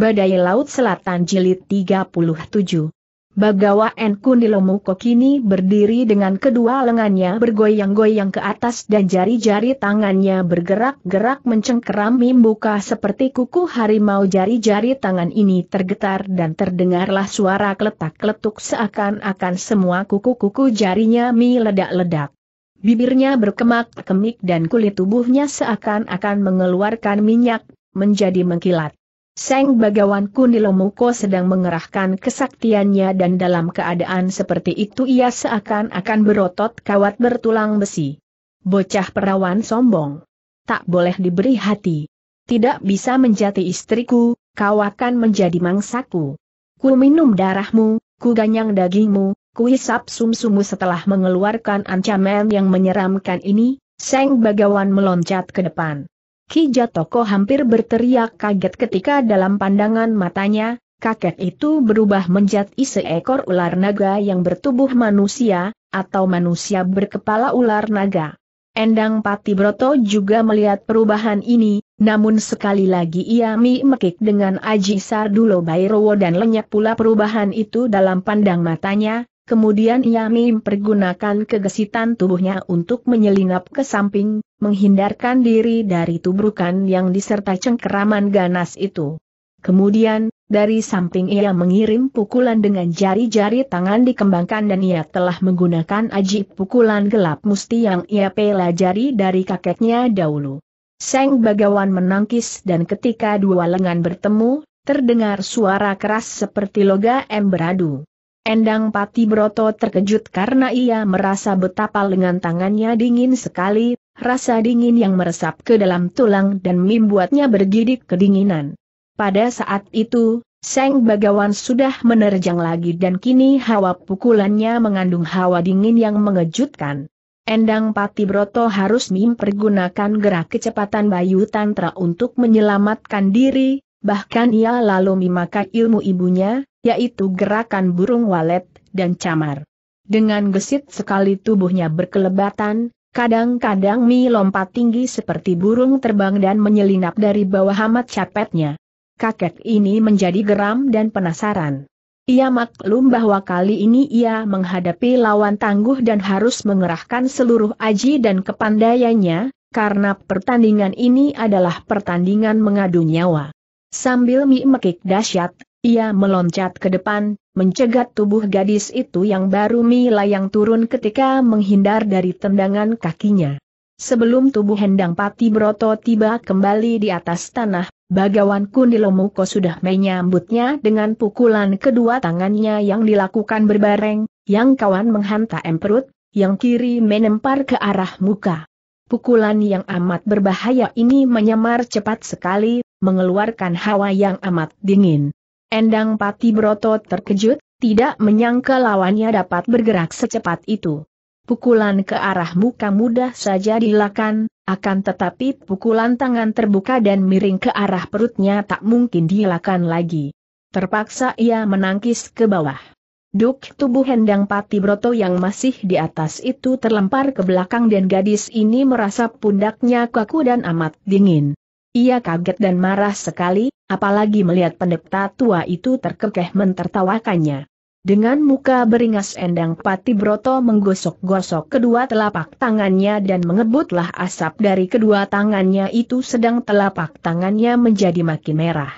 Badai Laut Selatan Jilid 37. Bagawa di Enkundilomu kini berdiri dengan kedua lengannya bergoyang-goyang ke atas dan jari-jari tangannya bergerak-gerak mencengkeram, membuka seperti kuku harimau jari-jari tangan ini tergetar dan terdengarlah suara keletak-keletuk seakan-akan semua kuku-kuku jarinya meledak-ledak. Bibirnya berkemak-kemik dan kulit tubuhnya seakan-akan mengeluarkan minyak, menjadi mengkilat. Seng Bagawan Kunilomuko sedang mengerahkan kesaktiannya dan dalam keadaan seperti itu ia seakan-akan berotot kawat bertulang besi. Bocah perawan sombong. Tak boleh diberi hati. Tidak bisa menjadi istriku, kau akan menjadi mangsaku. Ku minum darahmu, ku ganyang dagingmu, ku hisap sumsumu setelah mengeluarkan ancaman yang menyeramkan ini, Seng Bagawan meloncat ke depan. Ki Toko hampir berteriak kaget ketika dalam pandangan matanya, kakek itu berubah menjadi seekor ular naga yang bertubuh manusia, atau manusia berkepala ular naga. Endang Pati Broto juga melihat perubahan ini, namun sekali lagi ia mekik dengan Aji Sardulo Bairowo dan lenyap pula perubahan itu dalam pandang matanya, kemudian ia mempergunakan kegesitan tubuhnya untuk menyelinap ke samping, menghindarkan diri dari tubrukan yang disertai cengkeraman ganas itu. Kemudian, dari samping ia mengirim pukulan dengan jari-jari tangan dikembangkan dan ia telah menggunakan aji pukulan gelap musti yang ia pelajari dari kakeknya dahulu. Seng Bagawan menangkis dan ketika dua lengan bertemu, terdengar suara keras seperti loga em beradu. Endang Pati Broto terkejut karena ia merasa betapa lengan tangannya dingin sekali, Rasa dingin yang meresap ke dalam tulang dan membuatnya bergidik kedinginan. Pada saat itu, Seng Bagawan sudah menerjang lagi dan kini hawa pukulannya mengandung hawa dingin yang mengejutkan. Endang Pati Broto harus mempergunakan gerak kecepatan Bayu Tantra untuk menyelamatkan diri, bahkan ia lalu memakai ilmu ibunya, yaitu gerakan burung walet dan camar. Dengan gesit sekali tubuhnya berkelebatan, Kadang-kadang Mi lompat tinggi seperti burung terbang dan menyelinap dari bawah hamat capetnya. Kakek ini menjadi geram dan penasaran. Ia maklum bahwa kali ini ia menghadapi lawan tangguh dan harus mengerahkan seluruh aji dan kepandaiannya, karena pertandingan ini adalah pertandingan mengadu nyawa. Sambil Mi mekik dahsyat, ia meloncat ke depan, mencegat tubuh gadis itu yang baru melayang turun ketika menghindar dari tendangan kakinya. Sebelum tubuh Hendang Pati Broto tiba kembali di atas tanah, Bagawan Kundilomuko sudah menyambutnya dengan pukulan kedua tangannya yang dilakukan berbareng, yang kawan menghantam perut, yang kiri menempar ke arah muka. Pukulan yang amat berbahaya ini menyamar cepat sekali, mengeluarkan hawa yang amat dingin. Endang Pati Broto terkejut, tidak menyangka lawannya dapat bergerak secepat itu. Pukulan ke arah muka mudah saja dilakukan, akan tetapi pukulan tangan terbuka dan miring ke arah perutnya tak mungkin dilakukan lagi. Terpaksa ia menangkis ke bawah. Duk tubuh Hendang Pati Broto yang masih di atas itu terlempar ke belakang dan gadis ini merasa pundaknya kaku dan amat dingin. Ia kaget dan marah sekali, apalagi melihat pendeta tua itu terkekeh mentertawakannya. Dengan muka beringas Endang Pati Broto menggosok-gosok kedua telapak tangannya dan mengebutlah asap dari kedua tangannya itu sedang telapak tangannya menjadi makin merah.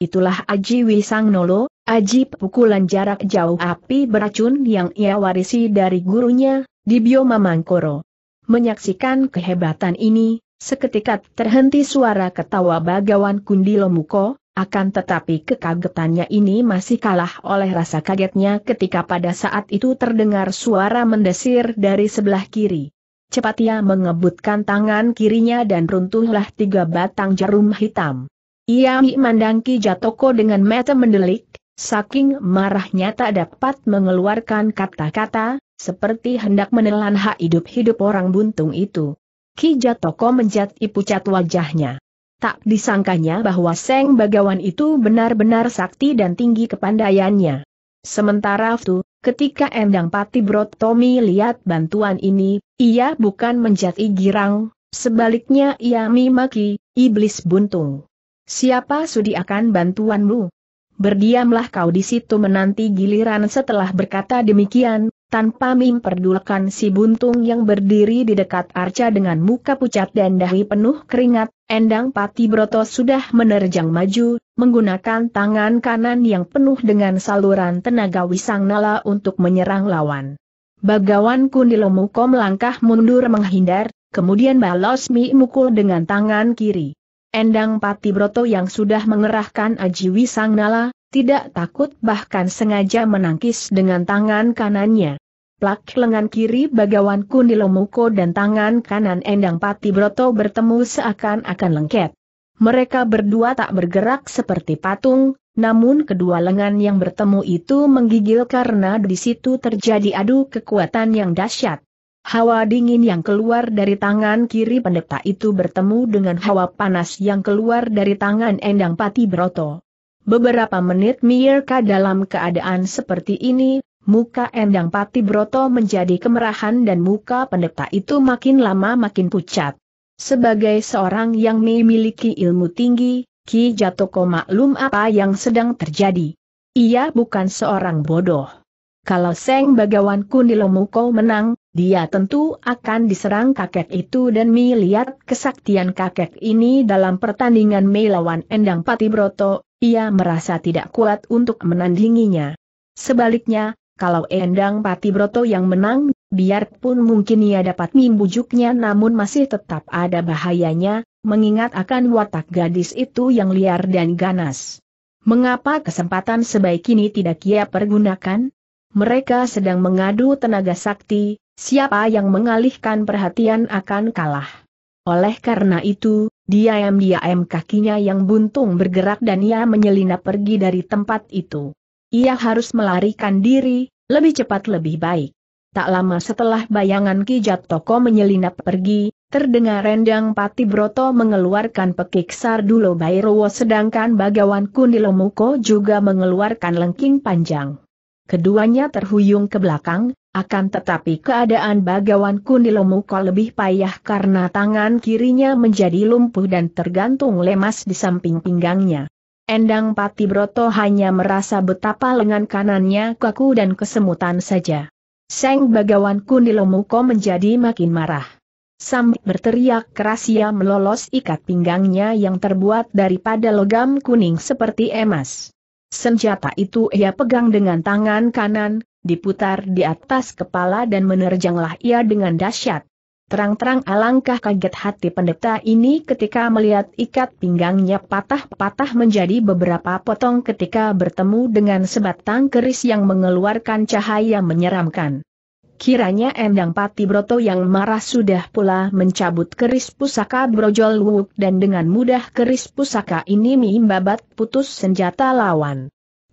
Itulah Aji Wisang Nolo, Aji pukulan jarak jauh api beracun yang ia warisi dari gurunya, di Bioma Mangkoro. Menyaksikan kehebatan ini, Seketika terhenti suara ketawa bagawan Kundilomuko, akan tetapi kekagetannya ini masih kalah oleh rasa kagetnya ketika pada saat itu terdengar suara mendesir dari sebelah kiri. Cepat ia mengebutkan tangan kirinya dan runtuhlah tiga batang jarum hitam. Ia memandang Ki Jatoko dengan mata mendelik, saking marahnya tak dapat mengeluarkan kata-kata, seperti hendak menelan hak hidup-hidup orang buntung itu. Ki Jatoko menjadi pucat wajahnya. Tak disangkanya bahwa Seng Bagawan itu benar-benar sakti dan tinggi kepandaiannya. Sementara itu, ketika Endang Pati Brotomi lihat bantuan ini, ia bukan menjadi girang, sebaliknya ia mimaki, iblis buntung. Siapa sudi akan bantuanmu? Berdiamlah kau di situ menanti giliran setelah berkata demikian, tanpa memperdulikan si buntung yang berdiri di dekat arca dengan muka pucat dan dahi penuh keringat, Endang Pati Broto sudah menerjang maju, menggunakan tangan kanan yang penuh dengan saluran tenaga wisang nala untuk menyerang lawan. Bagawan Kundilomuko melangkah mundur menghindar, kemudian Balosmi mukul dengan tangan kiri. Endang Pati Broto yang sudah mengerahkan Aji Wisang Nala, tidak takut bahkan sengaja menangkis dengan tangan kanannya. Plak lengan kiri Bagawan Kundilomuko dan tangan kanan Endang Pati Broto bertemu seakan-akan lengket. Mereka berdua tak bergerak seperti patung, namun kedua lengan yang bertemu itu menggigil karena di situ terjadi adu kekuatan yang dahsyat. Hawa dingin yang keluar dari tangan kiri pendeta itu bertemu dengan hawa panas yang keluar dari tangan Endang Pati Broto. Beberapa menit mirka dalam keadaan seperti ini, muka Endang Pati Broto menjadi kemerahan dan muka pendeta itu makin lama makin pucat. Sebagai seorang yang memiliki ilmu tinggi, Ki Jatoko maklum apa yang sedang terjadi. Ia bukan seorang bodoh. Kalau Seng Bagawan Kunilomuko menang, dia tentu akan diserang kakek itu dan melihat kesaktian kakek ini dalam pertandingan melawan Endang Pati Broto. Ia merasa tidak kuat untuk menandinginya. Sebaliknya, kalau Endang Pati Broto yang menang, biarpun mungkin ia dapat membujuknya namun masih tetap ada bahayanya, mengingat akan watak gadis itu yang liar dan ganas. Mengapa kesempatan sebaik ini tidak ia pergunakan? Mereka sedang mengadu tenaga sakti, siapa yang mengalihkan perhatian akan kalah. Oleh karena itu, Diam-diam kakinya yang buntung bergerak dan ia menyelinap pergi dari tempat itu. Ia harus melarikan diri, lebih cepat lebih baik. Tak lama setelah bayangan Kijat Toko menyelinap pergi, terdengar rendang Pati Broto mengeluarkan pekik Sardulo Bairowo sedangkan Bagawan Kundilomuko juga mengeluarkan lengking panjang. Keduanya terhuyung ke belakang, akan tetapi keadaan bagawan Kundilomuko lebih payah karena tangan kirinya menjadi lumpuh dan tergantung lemas di samping pinggangnya. Endang Patibroto hanya merasa betapa lengan kanannya kaku dan kesemutan saja. Seng bagawan Kundilomuko menjadi makin marah. Sambil berteriak keras ia melolos ikat pinggangnya yang terbuat daripada logam kuning seperti emas. Senjata itu ia pegang dengan tangan kanan, diputar di atas kepala dan menerjanglah ia dengan dahsyat. Terang-terang alangkah kaget hati pendeta ini ketika melihat ikat pinggangnya patah-patah menjadi beberapa potong ketika bertemu dengan sebatang keris yang mengeluarkan cahaya menyeramkan. Kiranya Endang Pati Broto yang marah sudah pula mencabut keris pusaka Brojol Wuk dan dengan mudah keris pusaka ini mimbabat putus senjata lawan.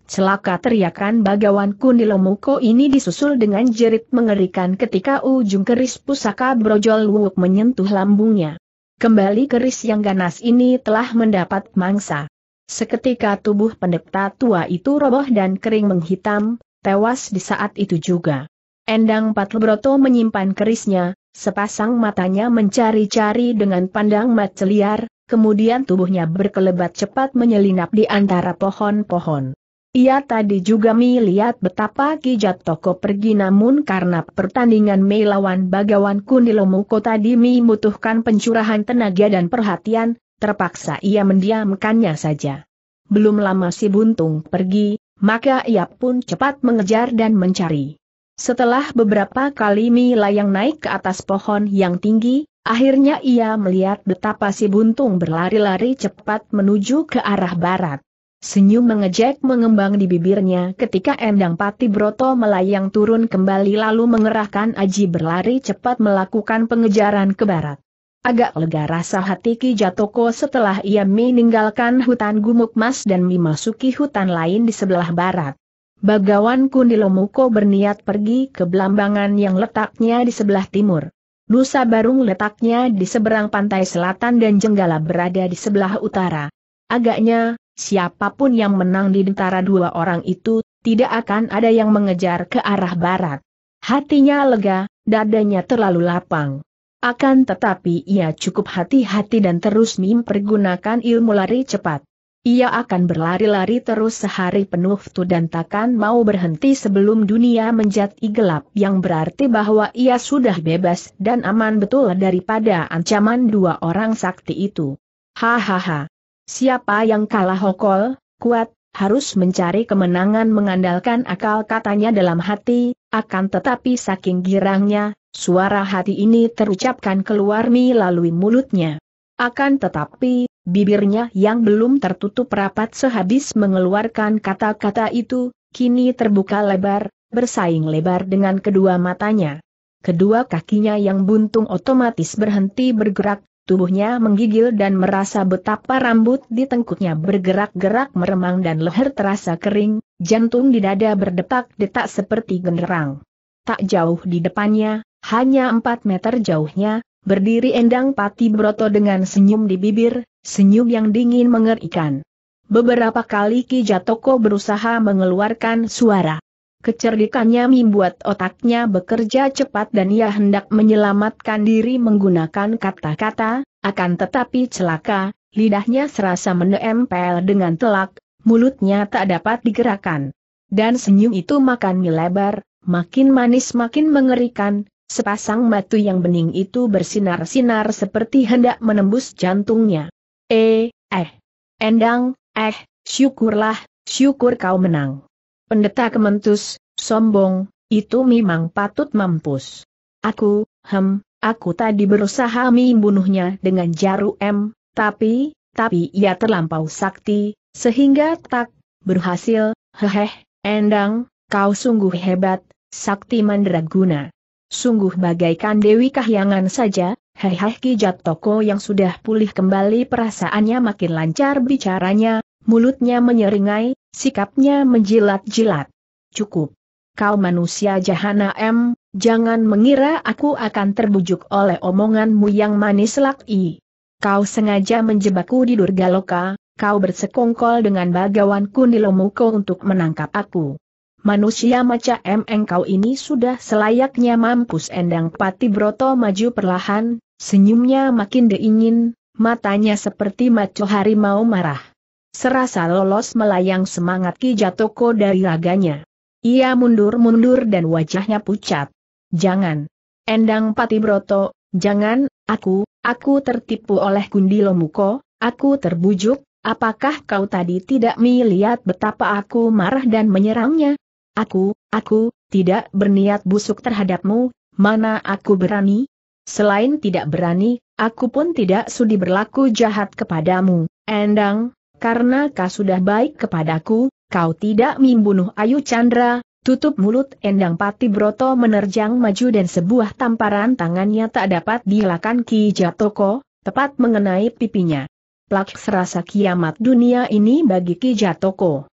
Celaka teriakan bagawan Kunilomuko ini disusul dengan jerit mengerikan ketika ujung keris pusaka brojol wuk menyentuh lambungnya. Kembali keris yang ganas ini telah mendapat mangsa. Seketika tubuh pendeta tua itu roboh dan kering menghitam, tewas di saat itu juga. Endang Patlebroto menyimpan kerisnya, sepasang matanya mencari-cari dengan pandang mata liar, kemudian tubuhnya berkelebat cepat menyelinap di antara pohon-pohon. Ia tadi juga melihat betapa Kijat Toko pergi namun karena pertandingan melawan lawan Bagawan Kunilomuko tadi membutuhkan pencurahan tenaga dan perhatian, terpaksa ia mendiamkannya saja. Belum lama si Buntung pergi, maka ia pun cepat mengejar dan mencari. Setelah beberapa kali Mi layang naik ke atas pohon yang tinggi, akhirnya ia melihat betapa si Buntung berlari-lari cepat menuju ke arah barat. Senyum mengejek mengembang di bibirnya ketika Endang Pati Broto melayang turun kembali lalu mengerahkan Aji berlari cepat melakukan pengejaran ke barat. Agak lega rasa hati Ki Jatoko setelah ia meninggalkan hutan gumuk mas dan memasuki hutan lain di sebelah barat. Bagawan Kundilomuko berniat pergi ke Belambangan yang letaknya di sebelah timur. Nusa Barung letaknya di seberang pantai selatan dan Jenggala berada di sebelah utara. Agaknya, siapapun yang menang di antara dua orang itu, tidak akan ada yang mengejar ke arah barat. Hatinya lega, dadanya terlalu lapang. Akan tetapi ia cukup hati-hati dan terus mempergunakan ilmu lari cepat. Ia akan berlari-lari terus sehari penuh tu dan takkan mau berhenti sebelum dunia menjadi gelap yang berarti bahwa ia sudah bebas dan aman betul daripada ancaman dua orang sakti itu. Hahaha. Siapa yang kalah hokol, kuat, harus mencari kemenangan mengandalkan akal katanya dalam hati, akan tetapi saking girangnya, suara hati ini terucapkan keluar melalui mulutnya. Akan tetapi, bibirnya yang belum tertutup rapat sehabis mengeluarkan kata-kata itu, kini terbuka lebar, bersaing lebar dengan kedua matanya. Kedua kakinya yang buntung otomatis berhenti bergerak, Tubuhnya menggigil dan merasa betapa rambut di tengkuknya bergerak-gerak meremang dan leher terasa kering, jantung di dada berdetak detak seperti genderang. Tak jauh di depannya, hanya 4 meter jauhnya, berdiri Endang Pati Broto dengan senyum di bibir, senyum yang dingin mengerikan. Beberapa kali Ki Jatoko berusaha mengeluarkan suara. Kecerdikannya membuat otaknya bekerja cepat dan ia hendak menyelamatkan diri menggunakan kata-kata, akan tetapi celaka, lidahnya serasa menempel dengan telak, mulutnya tak dapat digerakkan. Dan senyum itu makan melebar, makin manis makin mengerikan, sepasang matu yang bening itu bersinar-sinar seperti hendak menembus jantungnya. Eh, eh, endang, eh, syukurlah, syukur kau menang. Pendeta kementus, sombong, itu memang patut mampus. Aku, hem, aku tadi berusaha membunuhnya dengan jarum M, tapi, tapi ia terlampau sakti, sehingga tak berhasil, heheh, endang, kau sungguh hebat, sakti mandraguna. Sungguh bagaikan Dewi Kahyangan saja, heheh Kijat Toko yang sudah pulih kembali perasaannya makin lancar bicaranya, mulutnya menyeringai, Sikapnya menjilat-jilat. Cukup. Kau manusia Jahanam, jangan mengira aku akan terbujuk oleh omonganmu yang manis laki. Kau sengaja menjebakku di Durga Loka. kau bersekongkol dengan bagawan Kundilomuko untuk menangkap aku. Manusia macam engkau ini sudah selayaknya mampus endang pati broto maju perlahan, senyumnya makin deingin, matanya seperti maco harimau marah. Serasa lolos melayang semangat Ki Jatoko dari raganya. Ia mundur-mundur dan wajahnya pucat. Jangan. Endang Pati Broto, jangan, aku, aku tertipu oleh Gundilo Muko, aku terbujuk, apakah kau tadi tidak melihat betapa aku marah dan menyerangnya? Aku, aku, tidak berniat busuk terhadapmu, mana aku berani? Selain tidak berani, aku pun tidak sudi berlaku jahat kepadamu, Endang, karena kau sudah baik kepadaku, kau tidak membunuh Ayu Chandra, tutup mulut Endang Pati Broto menerjang maju dan sebuah tamparan tangannya tak dapat dihilangkan Ki Jatoko, tepat mengenai pipinya. Plak serasa kiamat dunia ini bagi Ki Jatoko.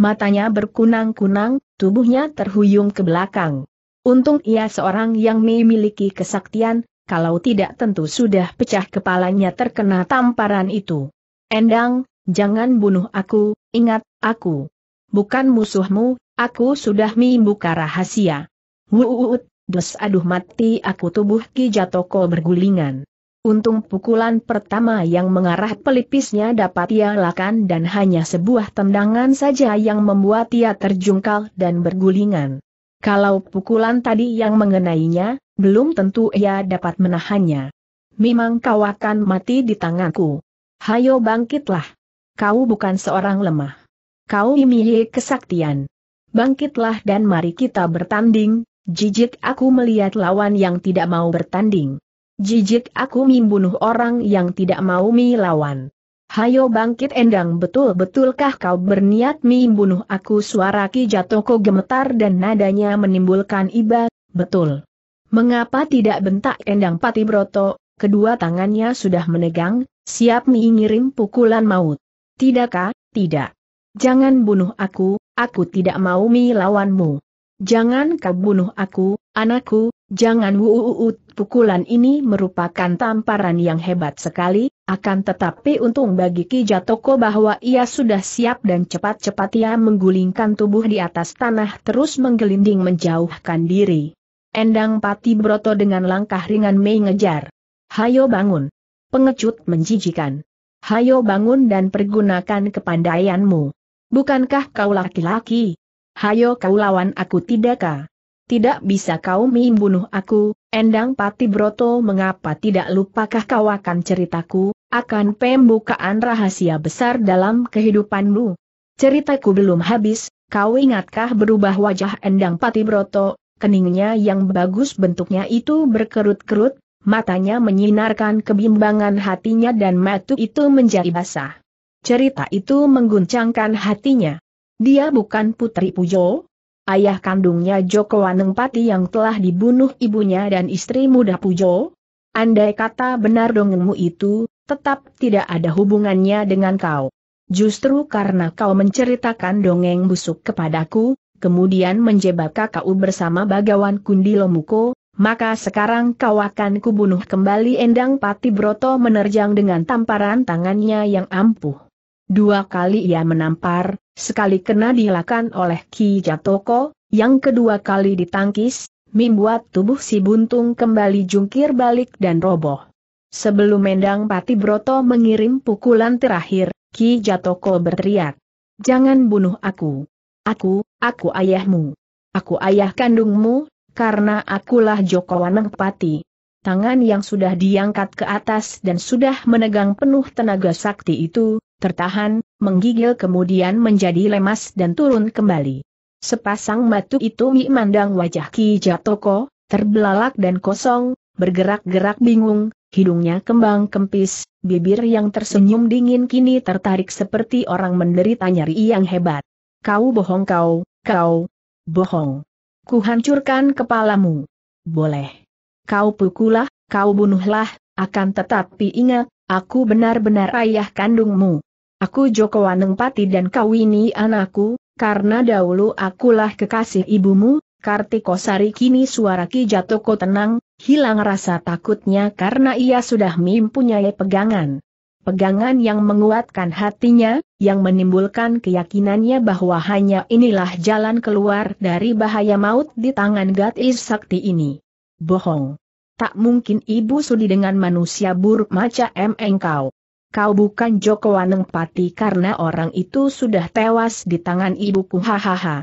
Matanya berkunang-kunang, tubuhnya terhuyung ke belakang. Untung ia seorang yang memiliki kesaktian, kalau tidak tentu sudah pecah kepalanya terkena tamparan itu. Endang, jangan bunuh aku, ingat, aku bukan musuhmu, aku sudah membuka rahasia. Wuut, des aduh mati aku tubuh Ki Jatoko bergulingan. Untung pukulan pertama yang mengarah pelipisnya dapat ia lakukan dan hanya sebuah tendangan saja yang membuat ia terjungkal dan bergulingan. Kalau pukulan tadi yang mengenainya, belum tentu ia dapat menahannya. Memang kau akan mati di tanganku. Hayo bangkitlah kau bukan seorang lemah. Kau imiye kesaktian. Bangkitlah dan mari kita bertanding, jijik aku melihat lawan yang tidak mau bertanding. Jijik aku membunuh orang yang tidak mau mi lawan. Hayo bangkit endang betul-betulkah kau berniat membunuh aku suara Ki Jatoko gemetar dan nadanya menimbulkan iba, betul. Mengapa tidak bentak endang Pati Broto? kedua tangannya sudah menegang, siap mengirim pukulan maut. Tidakkah, tidak. Jangan bunuh aku, aku tidak mau melawanmu. Jangan kau bunuh aku, anakku, jangan wuuut. Pukulan ini merupakan tamparan yang hebat sekali, akan tetapi untung bagi Kijatoko bahwa ia sudah siap dan cepat-cepat ia menggulingkan tubuh di atas tanah terus menggelinding menjauhkan diri. Endang Pati Broto dengan langkah ringan mengejar. Hayo bangun. Pengecut menjijikan hayo bangun dan pergunakan kepandaianmu. Bukankah kau laki-laki? Hayo kau lawan aku tidakkah? Tidak bisa kau membunuh aku, Endang Pati Broto mengapa tidak lupakah kau akan ceritaku, akan pembukaan rahasia besar dalam kehidupanmu. Ceritaku belum habis, kau ingatkah berubah wajah Endang Pati Broto, keningnya yang bagus bentuknya itu berkerut-kerut, matanya menyinarkan kebimbangan hatinya dan matu itu menjadi basah. Cerita itu mengguncangkan hatinya. Dia bukan putri Pujo, ayah kandungnya Joko Wanengpati yang telah dibunuh ibunya dan istri muda Pujo. Andai kata benar dongengmu itu, tetap tidak ada hubungannya dengan kau. Justru karena kau menceritakan dongeng busuk kepadaku, kemudian menjebak kakakku bersama bagawan Kundilomuko maka sekarang kau akan kubunuh kembali Endang Pati Broto menerjang dengan tamparan tangannya yang ampuh. Dua kali ia menampar, sekali kena dilakan oleh Ki Jatoko, yang kedua kali ditangkis, membuat tubuh si buntung kembali jungkir balik dan roboh. Sebelum Endang Pati Broto mengirim pukulan terakhir, Ki Jatoko berteriak. Jangan bunuh aku. Aku, aku ayahmu. Aku ayah kandungmu, karena akulah Joko Wanengpati. Tangan yang sudah diangkat ke atas dan sudah menegang penuh tenaga sakti itu, tertahan, menggigil kemudian menjadi lemas dan turun kembali. Sepasang matu itu memandang wajah Ki Jatoko, terbelalak dan kosong, bergerak-gerak bingung, hidungnya kembang kempis, bibir yang tersenyum dingin kini tertarik seperti orang menderita nyeri yang hebat. Kau bohong kau, kau bohong. Ku hancurkan kepalamu. Boleh. Kau pukulah, kau bunuhlah, akan tetapi ingat, aku benar-benar ayah kandungmu. Aku Joko Waneng Pati dan kau ini anakku, karena dahulu akulah kekasih ibumu, Kartikosari kini suara Ki Jatoko tenang, hilang rasa takutnya karena ia sudah mempunyai pegangan pegangan yang menguatkan hatinya, yang menimbulkan keyakinannya bahwa hanya inilah jalan keluar dari bahaya maut di tangan gadis sakti ini. Bohong. Tak mungkin ibu sudi dengan manusia buruk macam engkau. Kau bukan Joko Waneng Pati karena orang itu sudah tewas di tangan ibuku hahaha.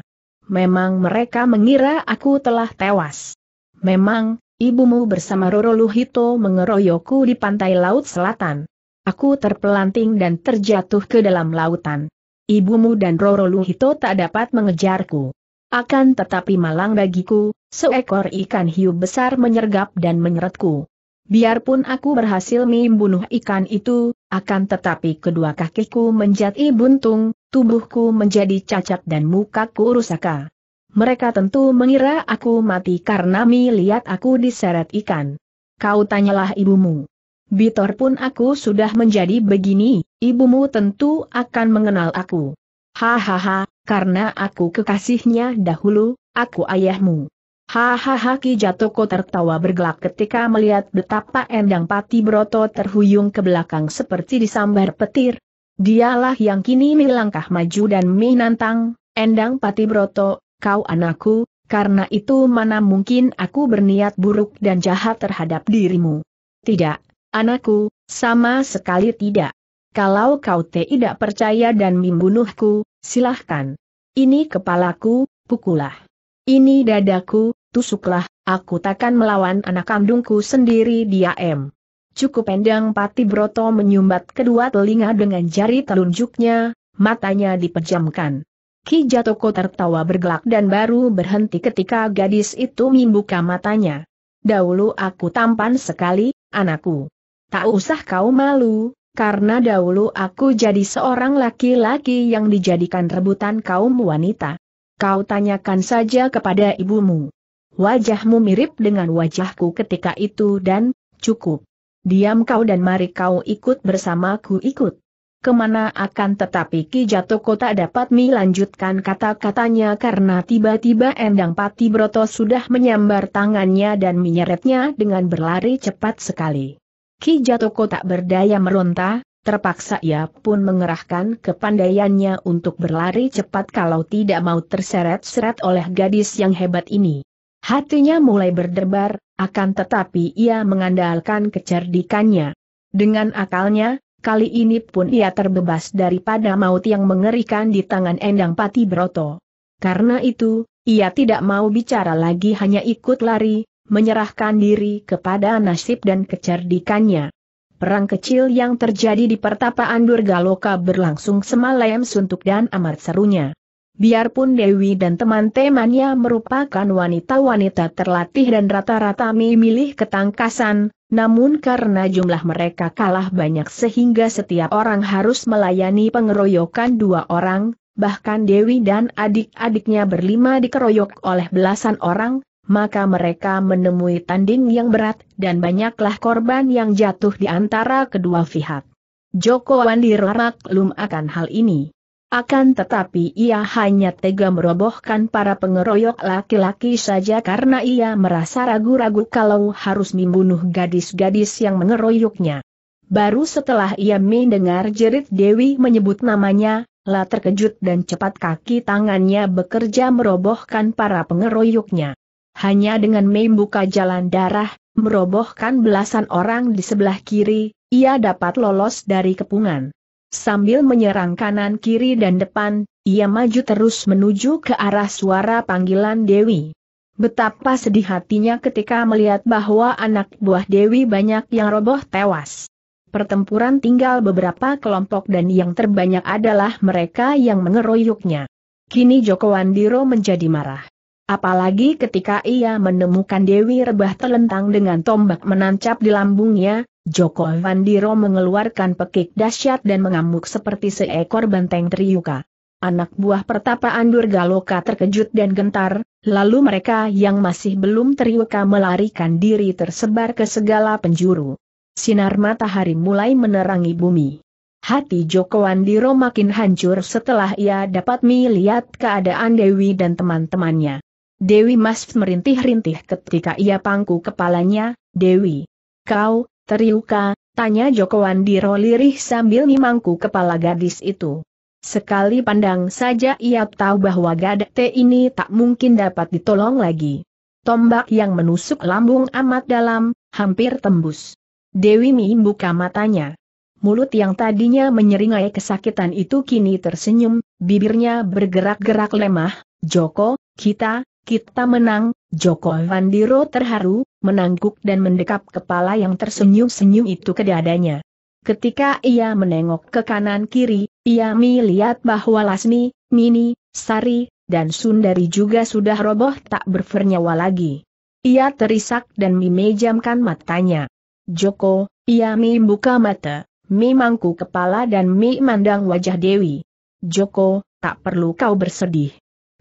Memang mereka mengira aku telah tewas. Memang, ibumu bersama Roro Luhito mengeroyokku di pantai laut selatan. Aku terpelanting dan terjatuh ke dalam lautan. Ibumu dan Roro Luhito tak dapat mengejarku. Akan tetapi malang bagiku, seekor ikan hiu besar menyergap dan menyeretku. Biarpun aku berhasil membunuh ikan itu, akan tetapi kedua kakiku menjadi buntung, tubuhku menjadi cacat dan mukaku rusaka. Mereka tentu mengira aku mati karena melihat aku diseret ikan. Kau tanyalah ibumu. Bitor pun aku sudah menjadi begini, ibumu tentu akan mengenal aku. Hahaha, karena aku kekasihnya dahulu, aku ayahmu. Hahaha Ki Jatoko tertawa bergelak ketika melihat betapa Endang Pati Broto terhuyung ke belakang seperti disambar petir. Dialah yang kini melangkah maju dan menantang, Endang Pati Broto, kau anakku, karena itu mana mungkin aku berniat buruk dan jahat terhadap dirimu. Tidak, Anakku, sama sekali tidak. Kalau kau tidak percaya dan membunuhku, silahkan. Ini kepalaku, pukullah. Ini dadaku, tusuklah, aku takkan melawan anak kandungku sendiri dia em. Cukup pendang Pati Broto menyumbat kedua telinga dengan jari telunjuknya, matanya dipejamkan. Ki Jatoko tertawa bergelak dan baru berhenti ketika gadis itu membuka matanya. Dahulu aku tampan sekali, anakku tak usah kau malu, karena dahulu aku jadi seorang laki-laki yang dijadikan rebutan kaum wanita. Kau tanyakan saja kepada ibumu. Wajahmu mirip dengan wajahku ketika itu dan, cukup. Diam kau dan mari kau ikut bersamaku ikut. Kemana akan tetapi Ki Jatoko tak dapat melanjutkan kata-katanya karena tiba-tiba Endang Pati Broto sudah menyambar tangannya dan menyeretnya dengan berlari cepat sekali. Ki Jatoko tak berdaya meronta, terpaksa ia pun mengerahkan kepandaiannya untuk berlari cepat kalau tidak mau terseret-seret oleh gadis yang hebat ini. Hatinya mulai berdebar, akan tetapi ia mengandalkan kecerdikannya. Dengan akalnya, kali ini pun ia terbebas daripada maut yang mengerikan di tangan Endang Pati Broto. Karena itu, ia tidak mau bicara lagi hanya ikut lari, menyerahkan diri kepada nasib dan kecerdikannya. Perang kecil yang terjadi di pertapaan Durgaloka berlangsung semalam suntuk dan amat serunya. Biarpun Dewi dan teman-temannya merupakan wanita-wanita terlatih dan rata-rata memilih ketangkasan, namun karena jumlah mereka kalah banyak sehingga setiap orang harus melayani pengeroyokan dua orang, bahkan Dewi dan adik-adiknya berlima dikeroyok oleh belasan orang, maka mereka menemui tanding yang berat, dan banyaklah korban yang jatuh di antara kedua pihak. Joko Wandir maklum akan hal ini. Akan tetapi ia hanya tega merobohkan para pengeroyok laki-laki saja karena ia merasa ragu-ragu kalau harus membunuh gadis-gadis yang mengeroyoknya. Baru setelah ia mendengar jerit Dewi menyebut namanya, lah terkejut dan cepat kaki tangannya bekerja merobohkan para pengeroyoknya hanya dengan membuka jalan darah, merobohkan belasan orang di sebelah kiri, ia dapat lolos dari kepungan. Sambil menyerang kanan kiri dan depan, ia maju terus menuju ke arah suara panggilan Dewi. Betapa sedih hatinya ketika melihat bahwa anak buah Dewi banyak yang roboh tewas. Pertempuran tinggal beberapa kelompok dan yang terbanyak adalah mereka yang mengeroyoknya. Kini Joko Wandiro menjadi marah. Apalagi ketika ia menemukan Dewi Rebah terlentang dengan tombak menancap di lambungnya, Joko Vandiro mengeluarkan pekik dahsyat dan mengamuk seperti seekor benteng teriuka. Anak buah pertapaan Durgaloka terkejut dan gentar, lalu mereka yang masih belum teriuka melarikan diri tersebar ke segala penjuru. Sinar matahari mulai menerangi bumi. Hati Joko Wandiro makin hancur setelah ia dapat melihat keadaan Dewi dan teman-temannya. Dewi Mas merintih-rintih ketika ia pangku kepalanya, Dewi. Kau, Teriuka, tanya Joko Wandiro lirih sambil memangku kepala gadis itu. Sekali pandang saja ia tahu bahwa gadate ini tak mungkin dapat ditolong lagi. Tombak yang menusuk lambung amat dalam, hampir tembus. Dewi Mi buka matanya. Mulut yang tadinya menyeringai kesakitan itu kini tersenyum, bibirnya bergerak-gerak lemah, Joko, kita, kita menang, Joko Vandiro terharu, menangguk dan mendekap kepala yang tersenyum-senyum itu ke dadanya. Ketika ia menengok ke kanan-kiri, ia melihat bahwa Lasmi, Nini, Sari, dan Sundari juga sudah roboh tak bernyawa lagi. Ia terisak dan memejamkan matanya. Joko, ia membuka mata, memangku kepala dan memandang wajah Dewi. Joko, tak perlu kau bersedih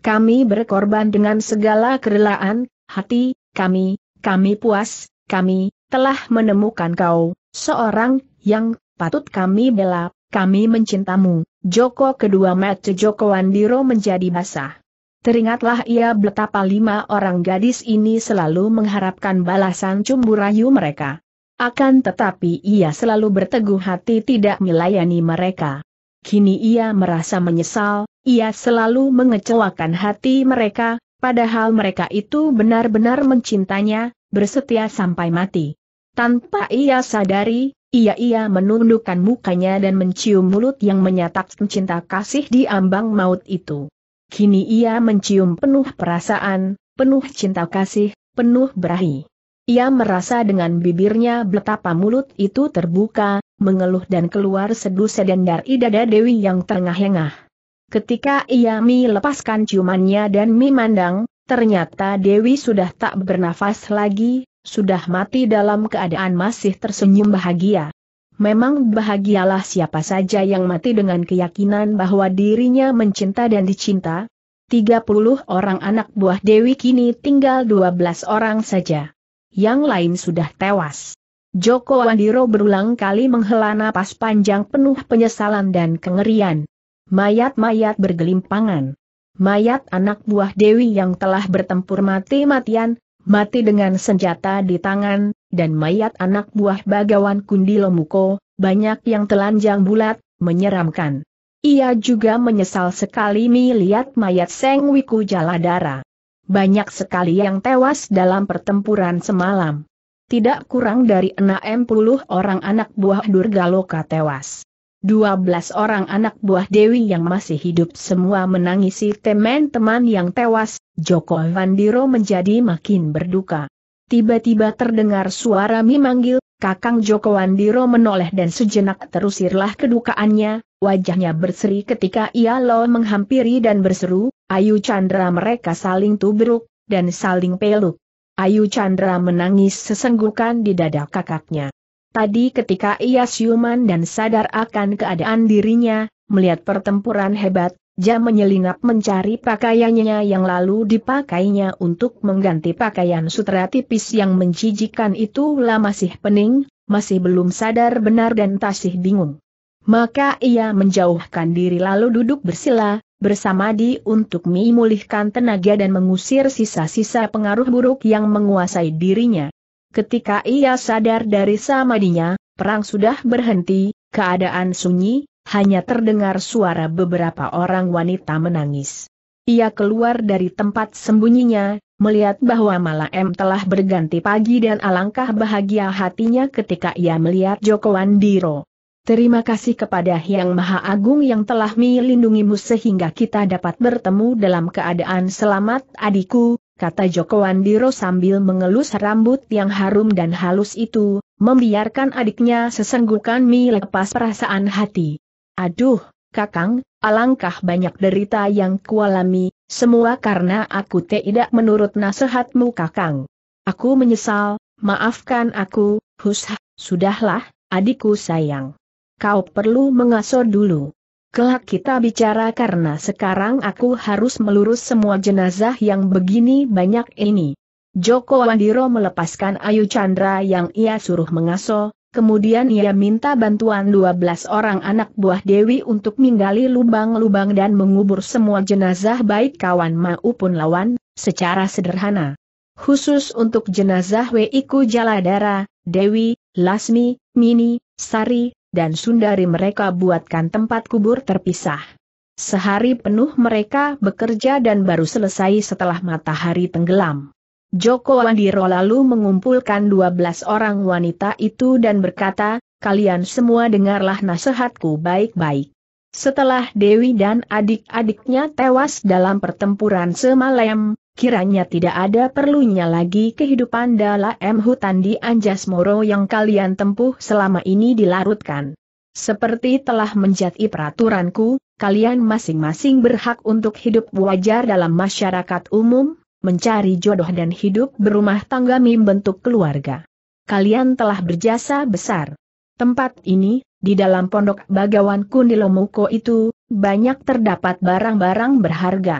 kami berkorban dengan segala kerelaan, hati, kami, kami puas, kami, telah menemukan kau, seorang, yang, patut kami bela, kami mencintamu. Joko kedua mata Joko Wandiro menjadi basah. Teringatlah ia betapa lima orang gadis ini selalu mengharapkan balasan cumbu rayu mereka. Akan tetapi ia selalu berteguh hati tidak melayani mereka. Kini ia merasa menyesal, ia selalu mengecewakan hati mereka, padahal mereka itu benar-benar mencintanya, bersetia sampai mati. Tanpa ia sadari, ia-ia menundukkan mukanya dan mencium mulut yang menyatakan cinta kasih di ambang maut itu. Kini ia mencium penuh perasaan, penuh cinta kasih, penuh berahi. Ia merasa dengan bibirnya betapa mulut itu terbuka, mengeluh dan keluar sedu sedendar dada Dewi yang terengah-engah. Ketika ia Mi lepaskan ciumannya dan memandang, ternyata Dewi sudah tak bernafas lagi, sudah mati dalam keadaan masih tersenyum bahagia. Memang bahagialah siapa saja yang mati dengan keyakinan bahwa dirinya mencinta dan dicinta. 30 orang anak buah Dewi kini tinggal 12 orang saja. Yang lain sudah tewas. Joko Wandiro berulang kali menghela napas panjang penuh penyesalan dan kengerian. Mayat-mayat bergelimpangan. Mayat anak buah Dewi yang telah bertempur mati-matian, mati dengan senjata di tangan, dan mayat anak buah Bagawan Kundi Lemuko, banyak yang telanjang bulat, menyeramkan. Ia juga menyesal sekali melihat mayat Seng Wiku Jaladara. Banyak sekali yang tewas dalam pertempuran semalam. Tidak kurang dari 60 orang anak buah Durgaloka tewas. 12 orang anak buah Dewi yang masih hidup semua menangisi teman-teman yang tewas, Joko Vandiro menjadi makin berduka. Tiba-tiba terdengar suara memanggil, Kakang Joko Wandiro menoleh dan sejenak terusirlah kedukaannya, wajahnya berseri ketika ia lo menghampiri dan berseru, Ayu Chandra mereka saling tubruk, dan saling peluk. Ayu Chandra menangis sesenggukan di dada kakaknya. Tadi ketika ia siuman dan sadar akan keadaan dirinya, melihat pertempuran hebat, Jam menyelinap mencari pakaiannya yang lalu dipakainya untuk mengganti pakaian sutra tipis yang menjijikan itu lah masih pening, masih belum sadar benar dan tasih bingung. Maka ia menjauhkan diri lalu duduk bersila, bersama di untuk memulihkan tenaga dan mengusir sisa-sisa pengaruh buruk yang menguasai dirinya. Ketika ia sadar dari samadinya, perang sudah berhenti, keadaan sunyi, hanya terdengar suara beberapa orang wanita menangis. Ia keluar dari tempat sembunyinya, melihat bahwa malam telah berganti pagi dan alangkah bahagia hatinya ketika ia melihat Joko Andiro. Terima kasih kepada Yang Maha Agung yang telah melindungimu sehingga kita dapat bertemu dalam keadaan selamat adikku, kata Joko Andiro sambil mengelus rambut yang harum dan halus itu, membiarkan adiknya sesenggukan mie lepas perasaan hati. Aduh, Kakang, alangkah banyak derita yang kualami, semua karena aku tidak menurut nasihatmu Kakang. Aku menyesal, maafkan aku, husha, sudahlah, adikku sayang. Kau perlu mengasuh dulu. Kelak kita bicara karena sekarang aku harus melurus semua jenazah yang begini banyak ini. Joko Wandiro melepaskan Ayu Chandra yang ia suruh mengaso, kemudian ia minta bantuan 12 orang anak buah Dewi untuk menggali lubang-lubang dan mengubur semua jenazah baik kawan maupun lawan, secara sederhana. Khusus untuk jenazah Wiku Jaladara, Dewi, Lasmi, Mini, Sari, dan Sundari mereka buatkan tempat kubur terpisah. Sehari penuh mereka bekerja dan baru selesai setelah matahari tenggelam. Joko Wandiro lalu mengumpulkan 12 orang wanita itu dan berkata, kalian semua dengarlah nasihatku baik-baik. Setelah Dewi dan adik-adiknya tewas dalam pertempuran semalam, kiranya tidak ada perlunya lagi kehidupan dalam hutan di Anjas Moro yang kalian tempuh selama ini dilarutkan. Seperti telah menjadi peraturanku, kalian masing-masing berhak untuk hidup wajar dalam masyarakat umum, mencari jodoh dan hidup berumah tangga membentuk keluarga. Kalian telah berjasa besar. Tempat ini, di dalam pondok bagawan Kundilomuko itu, banyak terdapat barang-barang berharga.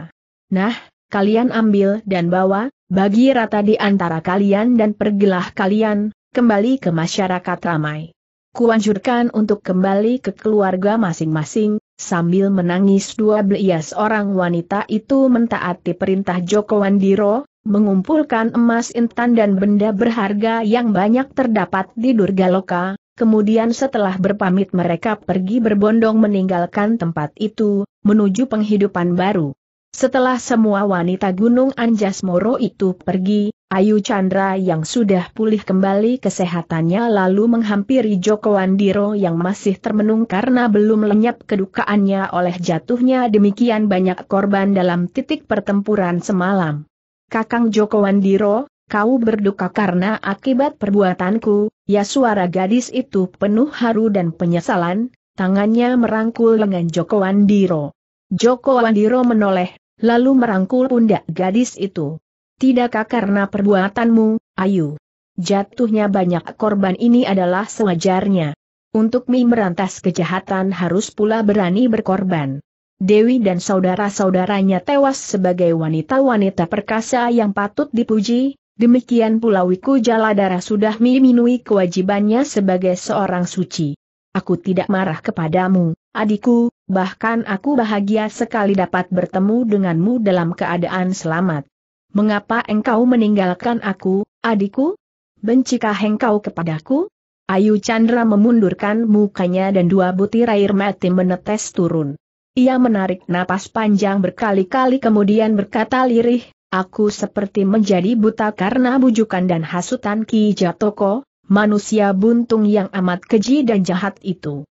Nah, kalian ambil dan bawa, bagi rata di antara kalian dan pergilah kalian, kembali ke masyarakat ramai. Kuanjurkan untuk kembali ke keluarga masing-masing, sambil menangis dua belas orang wanita itu mentaati perintah Joko Wandiro, mengumpulkan emas intan dan benda berharga yang banyak terdapat di Durga Loka. kemudian setelah berpamit mereka pergi berbondong meninggalkan tempat itu, menuju penghidupan baru. Setelah semua wanita Gunung Anjas Moro itu pergi, Ayu Chandra yang sudah pulih kembali kesehatannya lalu menghampiri Joko Andiro yang masih termenung karena belum lenyap kedukaannya oleh jatuhnya demikian banyak korban dalam titik pertempuran semalam. Kakang Joko Andiro, kau berduka karena akibat perbuatanku, ya suara gadis itu penuh haru dan penyesalan, tangannya merangkul lengan Joko Andiro. Joko Andiro menoleh, lalu merangkul pundak gadis itu. Tidakkah karena perbuatanmu, Ayu? Jatuhnya banyak korban ini adalah sewajarnya. Untuk Mi merantas kejahatan harus pula berani berkorban. Dewi dan saudara-saudaranya tewas sebagai wanita-wanita perkasa yang patut dipuji, demikian pula Wiku Jaladara sudah meminui kewajibannya sebagai seorang suci. Aku tidak marah kepadamu, Adikku, bahkan aku bahagia sekali dapat bertemu denganmu dalam keadaan selamat. Mengapa engkau meninggalkan aku, adikku? Bencikah engkau kepadaku? Ayu Chandra memundurkan mukanya dan dua butir air mati menetes turun. Ia menarik napas panjang berkali-kali kemudian berkata lirih, aku seperti menjadi buta karena bujukan dan hasutan Ki Jatoko, manusia buntung yang amat keji dan jahat itu.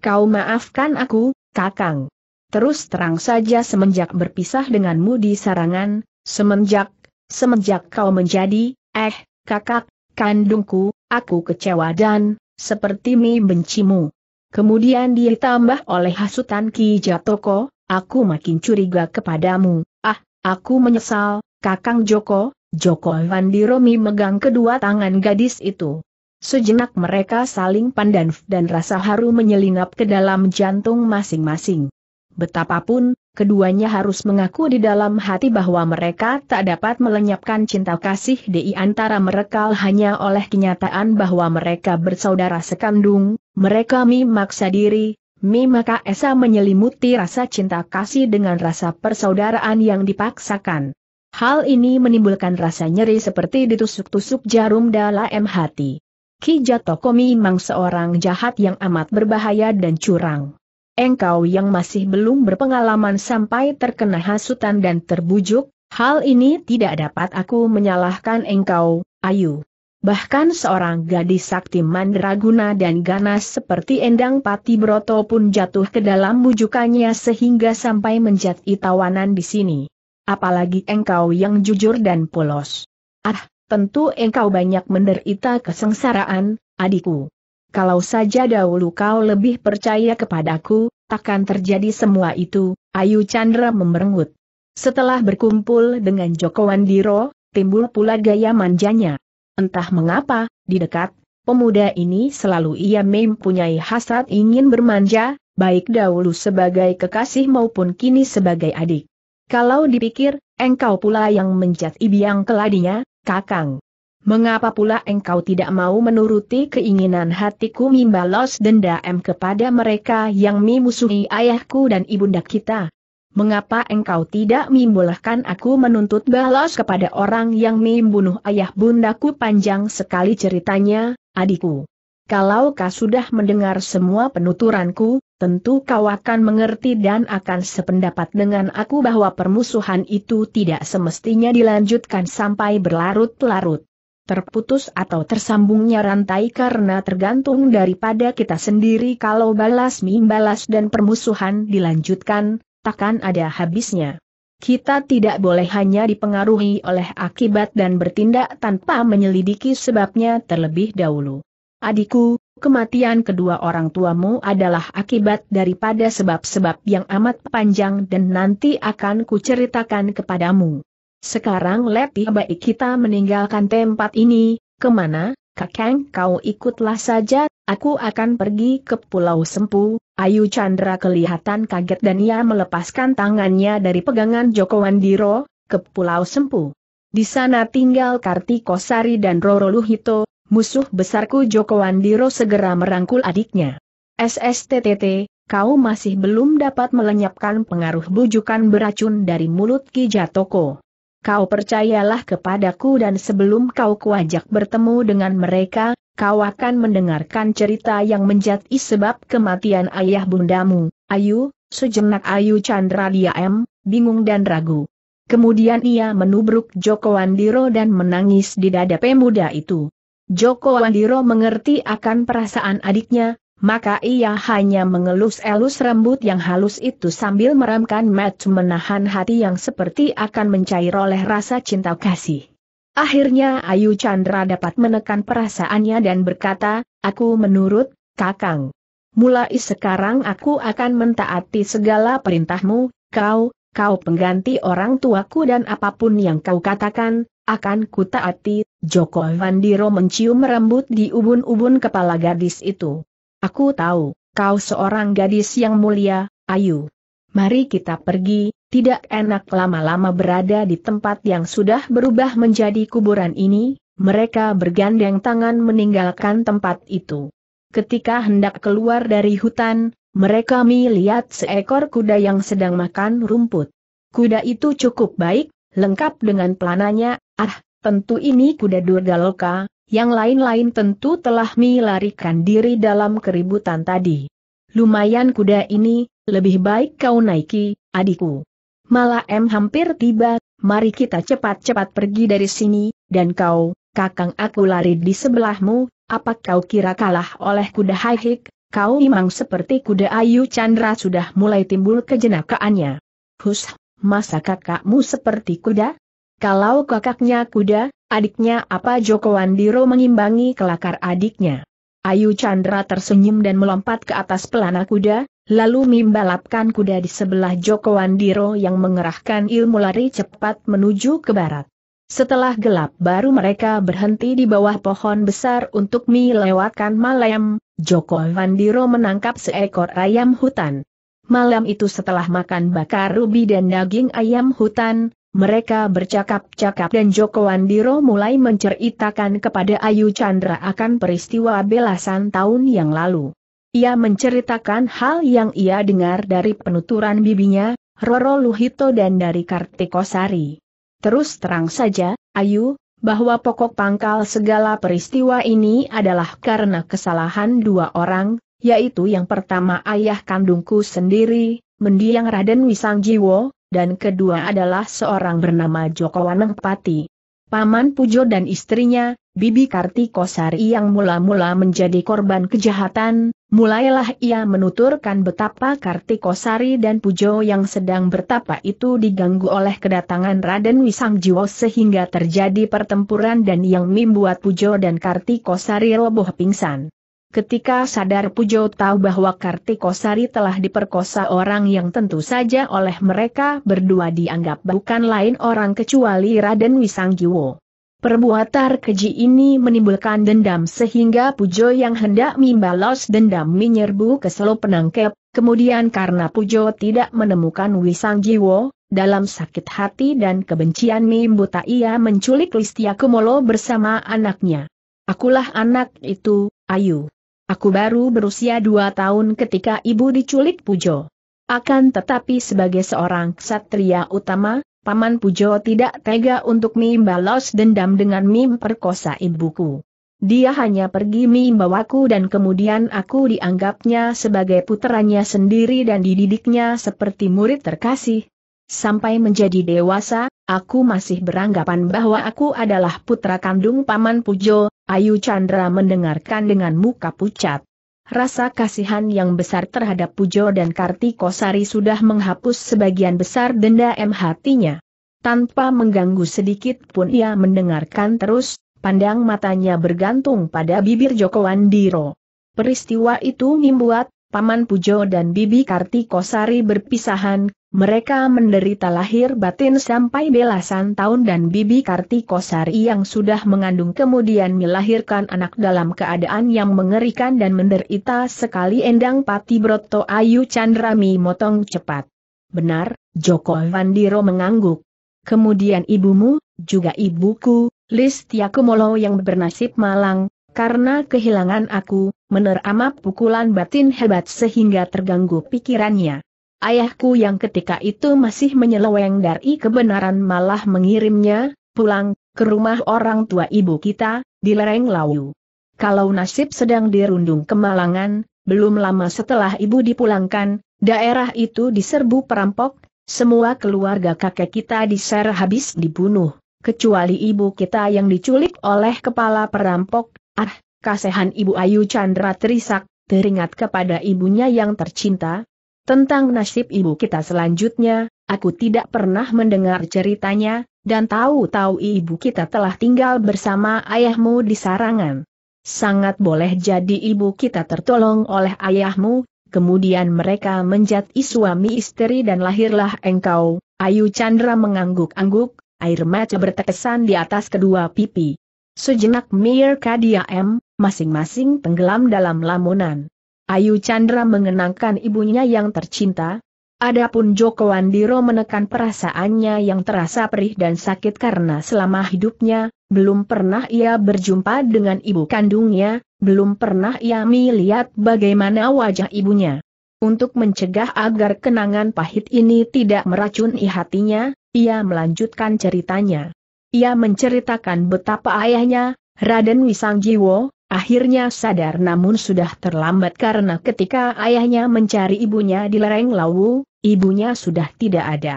Kau maafkan aku, Kakang. Terus terang saja semenjak berpisah denganmu di sarangan, semenjak, semenjak kau menjadi, eh, kakak, kandungku, aku kecewa dan, seperti mi bencimu. Kemudian ditambah oleh hasutan Ki Jatoko, aku makin curiga kepadamu, ah, aku menyesal, Kakang Joko, Joko Wandiromi megang kedua tangan gadis itu. Sejenak mereka saling pandang dan rasa haru menyelinap ke dalam jantung masing-masing. Betapapun, keduanya harus mengaku di dalam hati bahwa mereka tak dapat melenyapkan cinta kasih di antara mereka hanya oleh kenyataan bahwa mereka bersaudara sekandung, mereka memaksa diri, maka Esa menyelimuti rasa cinta kasih dengan rasa persaudaraan yang dipaksakan. Hal ini menimbulkan rasa nyeri seperti ditusuk-tusuk jarum dalam hati. Ki Jatoko memang seorang jahat yang amat berbahaya dan curang. Engkau yang masih belum berpengalaman sampai terkena hasutan dan terbujuk, hal ini tidak dapat aku menyalahkan engkau, Ayu. Bahkan seorang gadis sakti mandraguna dan ganas seperti Endang Pati Broto pun jatuh ke dalam bujukannya sehingga sampai menjadi tawanan di sini. Apalagi engkau yang jujur dan polos. Ah, tentu engkau banyak menderita kesengsaraan, adikku. Kalau saja dahulu kau lebih percaya kepadaku, takkan terjadi semua itu, Ayu Chandra memerengut. Setelah berkumpul dengan Joko Wandiro, timbul pula gaya manjanya. Entah mengapa, di dekat, pemuda ini selalu ia mempunyai hasrat ingin bermanja, baik dahulu sebagai kekasih maupun kini sebagai adik. Kalau dipikir, engkau pula yang menjat ibiang keladinya, Kakang. Mengapa pula engkau tidak mau menuruti keinginan hatiku membalas dendam kepada mereka yang memusuhi ayahku dan ibunda kita? Mengapa engkau tidak membolehkan aku menuntut balas kepada orang yang membunuh ayah bundaku panjang sekali ceritanya, adikku? Kalau kau sudah mendengar semua penuturanku, tentu kau akan mengerti dan akan sependapat dengan aku bahwa permusuhan itu tidak semestinya dilanjutkan sampai berlarut-larut. Terputus atau tersambungnya rantai karena tergantung daripada kita sendiri kalau balas mimbalas dan permusuhan dilanjutkan, takkan ada habisnya. Kita tidak boleh hanya dipengaruhi oleh akibat dan bertindak tanpa menyelidiki sebabnya terlebih dahulu. Adikku, kematian kedua orang tuamu adalah akibat daripada sebab-sebab yang amat panjang dan nanti akan kuceritakan kepadamu. Sekarang lebih baik kita meninggalkan tempat ini, kemana, kakang kau ikutlah saja, aku akan pergi ke Pulau Sempu, Ayu Chandra kelihatan kaget dan ia melepaskan tangannya dari pegangan Joko Wandiro, ke Pulau Sempu. Di sana tinggal Kartiko Sari dan Roro Luhito, musuh besarku Joko Wandiro segera merangkul adiknya. SSTTT, kau masih belum dapat melenyapkan pengaruh bujukan beracun dari mulut Ki Jatoko. Kau percayalah kepadaku dan sebelum kau kuajak bertemu dengan mereka, kau akan mendengarkan cerita yang menjadi sebab kematian ayah bundamu, Ayu, sejenak Ayu Chandra M, bingung dan ragu. Kemudian ia menubruk Joko Wandiro dan menangis di dada pemuda itu. Joko Wandiro mengerti akan perasaan adiknya, maka ia hanya mengelus-elus rambut yang halus itu sambil meramkan mat menahan hati yang seperti akan mencair oleh rasa cinta kasih. Akhirnya Ayu Chandra dapat menekan perasaannya dan berkata, aku menurut, kakang. Mulai sekarang aku akan mentaati segala perintahmu, kau, kau pengganti orang tuaku dan apapun yang kau katakan, akan kutaati, Joko Vandiro mencium rambut di ubun-ubun kepala gadis itu. Aku tahu, kau seorang gadis yang mulia, ayu. Mari kita pergi, tidak enak lama-lama berada di tempat yang sudah berubah menjadi kuburan ini, mereka bergandeng tangan meninggalkan tempat itu. Ketika hendak keluar dari hutan, mereka melihat seekor kuda yang sedang makan rumput. Kuda itu cukup baik, lengkap dengan pelananya, Ah, tentu ini kuda durgaloka, yang lain-lain tentu telah melarikan diri dalam keributan tadi. Lumayan kuda ini, lebih baik kau naiki, adikku. Malah M hampir tiba, mari kita cepat-cepat pergi dari sini, dan kau, kakang aku lari di sebelahmu, apa kau kira kalah oleh kuda Haihik, kau imang seperti kuda Ayu Chandra sudah mulai timbul kejenakaannya. Hus, masa kakakmu seperti kuda? Kalau kakaknya kuda, adiknya apa Joko Wandiro mengimbangi kelakar adiknya. Ayu Chandra tersenyum dan melompat ke atas pelana kuda, lalu membalapkan kuda di sebelah Joko Wandiro yang mengerahkan ilmu lari cepat menuju ke barat. Setelah gelap baru mereka berhenti di bawah pohon besar untuk melewatkan malam, Joko Wandiro menangkap seekor ayam hutan. Malam itu setelah makan bakar rubi dan daging ayam hutan, mereka bercakap-cakap dan Joko Wandiro mulai menceritakan kepada Ayu Chandra akan peristiwa belasan tahun yang lalu. Ia menceritakan hal yang ia dengar dari penuturan bibinya, Roro Luhito dan dari Kartikosari. Terus terang saja, Ayu, bahwa pokok pangkal segala peristiwa ini adalah karena kesalahan dua orang, yaitu yang pertama ayah kandungku sendiri, mendiang Raden Wisangjiwo, dan kedua adalah seorang bernama Joko Wanengpati. Paman Pujo dan istrinya, Bibi Kartikosari yang mula-mula menjadi korban kejahatan, mulailah ia menuturkan betapa Kartikosari dan Pujo yang sedang bertapa itu diganggu oleh kedatangan Raden Wisangjiwo sehingga terjadi pertempuran dan yang membuat Pujo dan Kartikosari roboh pingsan. Ketika sadar Pujo tahu bahwa Kartikosari telah diperkosa orang yang tentu saja oleh mereka berdua dianggap bukan lain orang kecuali Raden Wisanggiwo. Perbuatan keji ini menimbulkan dendam sehingga Pujo yang hendak membalas dendam menyerbu ke Selo Penangkep, kemudian karena Pujo tidak menemukan Wisanggiwo, dalam sakit hati dan kebencian membuta ia menculik Listia Kumolo bersama anaknya. Akulah anak itu, Ayu. Aku baru berusia dua tahun ketika ibu diculik Pujo. Akan tetapi sebagai seorang ksatria utama, Paman Pujo tidak tega untuk membalas dendam dengan memperkosa ibuku. Dia hanya pergi membawaku dan kemudian aku dianggapnya sebagai puteranya sendiri dan dididiknya seperti murid terkasih. Sampai menjadi dewasa, aku masih beranggapan bahwa aku adalah putra kandung Paman Pujo, Ayu Chandra mendengarkan dengan muka pucat. Rasa kasihan yang besar terhadap Pujo dan Kartikosari sudah menghapus sebagian besar denda M hatinya. Tanpa mengganggu sedikit pun ia mendengarkan terus, pandang matanya bergantung pada bibir Joko Andiro. Peristiwa itu membuat Paman Pujo dan Bibi Kartikosari berpisahan, mereka menderita lahir batin sampai belasan tahun dan Bibi Kartikosari yang sudah mengandung kemudian melahirkan anak dalam keadaan yang mengerikan dan menderita sekali Endang Pati Broto Ayu Chandrami motong cepat. Benar, Joko Vandiro mengangguk. Kemudian ibumu, juga ibuku, Listia Kumolo yang bernasib malang, karena kehilangan aku, menerama pukulan batin hebat sehingga terganggu pikirannya. Ayahku yang ketika itu masih menyeleweng dari kebenaran malah mengirimnya, pulang, ke rumah orang tua ibu kita, di lereng Lawu. Kalau nasib sedang dirundung kemalangan, belum lama setelah ibu dipulangkan, daerah itu diserbu perampok, semua keluarga kakek kita diser habis dibunuh, kecuali ibu kita yang diculik oleh kepala perampok, ah, kasihan ibu Ayu Chandra Trisak, teringat kepada ibunya yang tercinta, tentang nasib ibu kita selanjutnya, aku tidak pernah mendengar ceritanya, dan tahu-tahu ibu kita telah tinggal bersama ayahmu di sarangan. Sangat boleh jadi ibu kita tertolong oleh ayahmu, kemudian mereka menjadi suami istri dan lahirlah engkau, Ayu Chandra mengangguk-angguk, air mata bertekesan di atas kedua pipi. Sejenak Mir KDM, masing-masing tenggelam dalam lamunan. Ayu Chandra mengenangkan ibunya yang tercinta. Adapun Joko Wandiro menekan perasaannya yang terasa perih dan sakit karena selama hidupnya, belum pernah ia berjumpa dengan ibu kandungnya, belum pernah ia melihat bagaimana wajah ibunya. Untuk mencegah agar kenangan pahit ini tidak meracuni hatinya, ia melanjutkan ceritanya. Ia menceritakan betapa ayahnya, Raden Wisangjiwo, Akhirnya sadar namun sudah terlambat karena ketika ayahnya mencari ibunya di lereng Lawu, ibunya sudah tidak ada.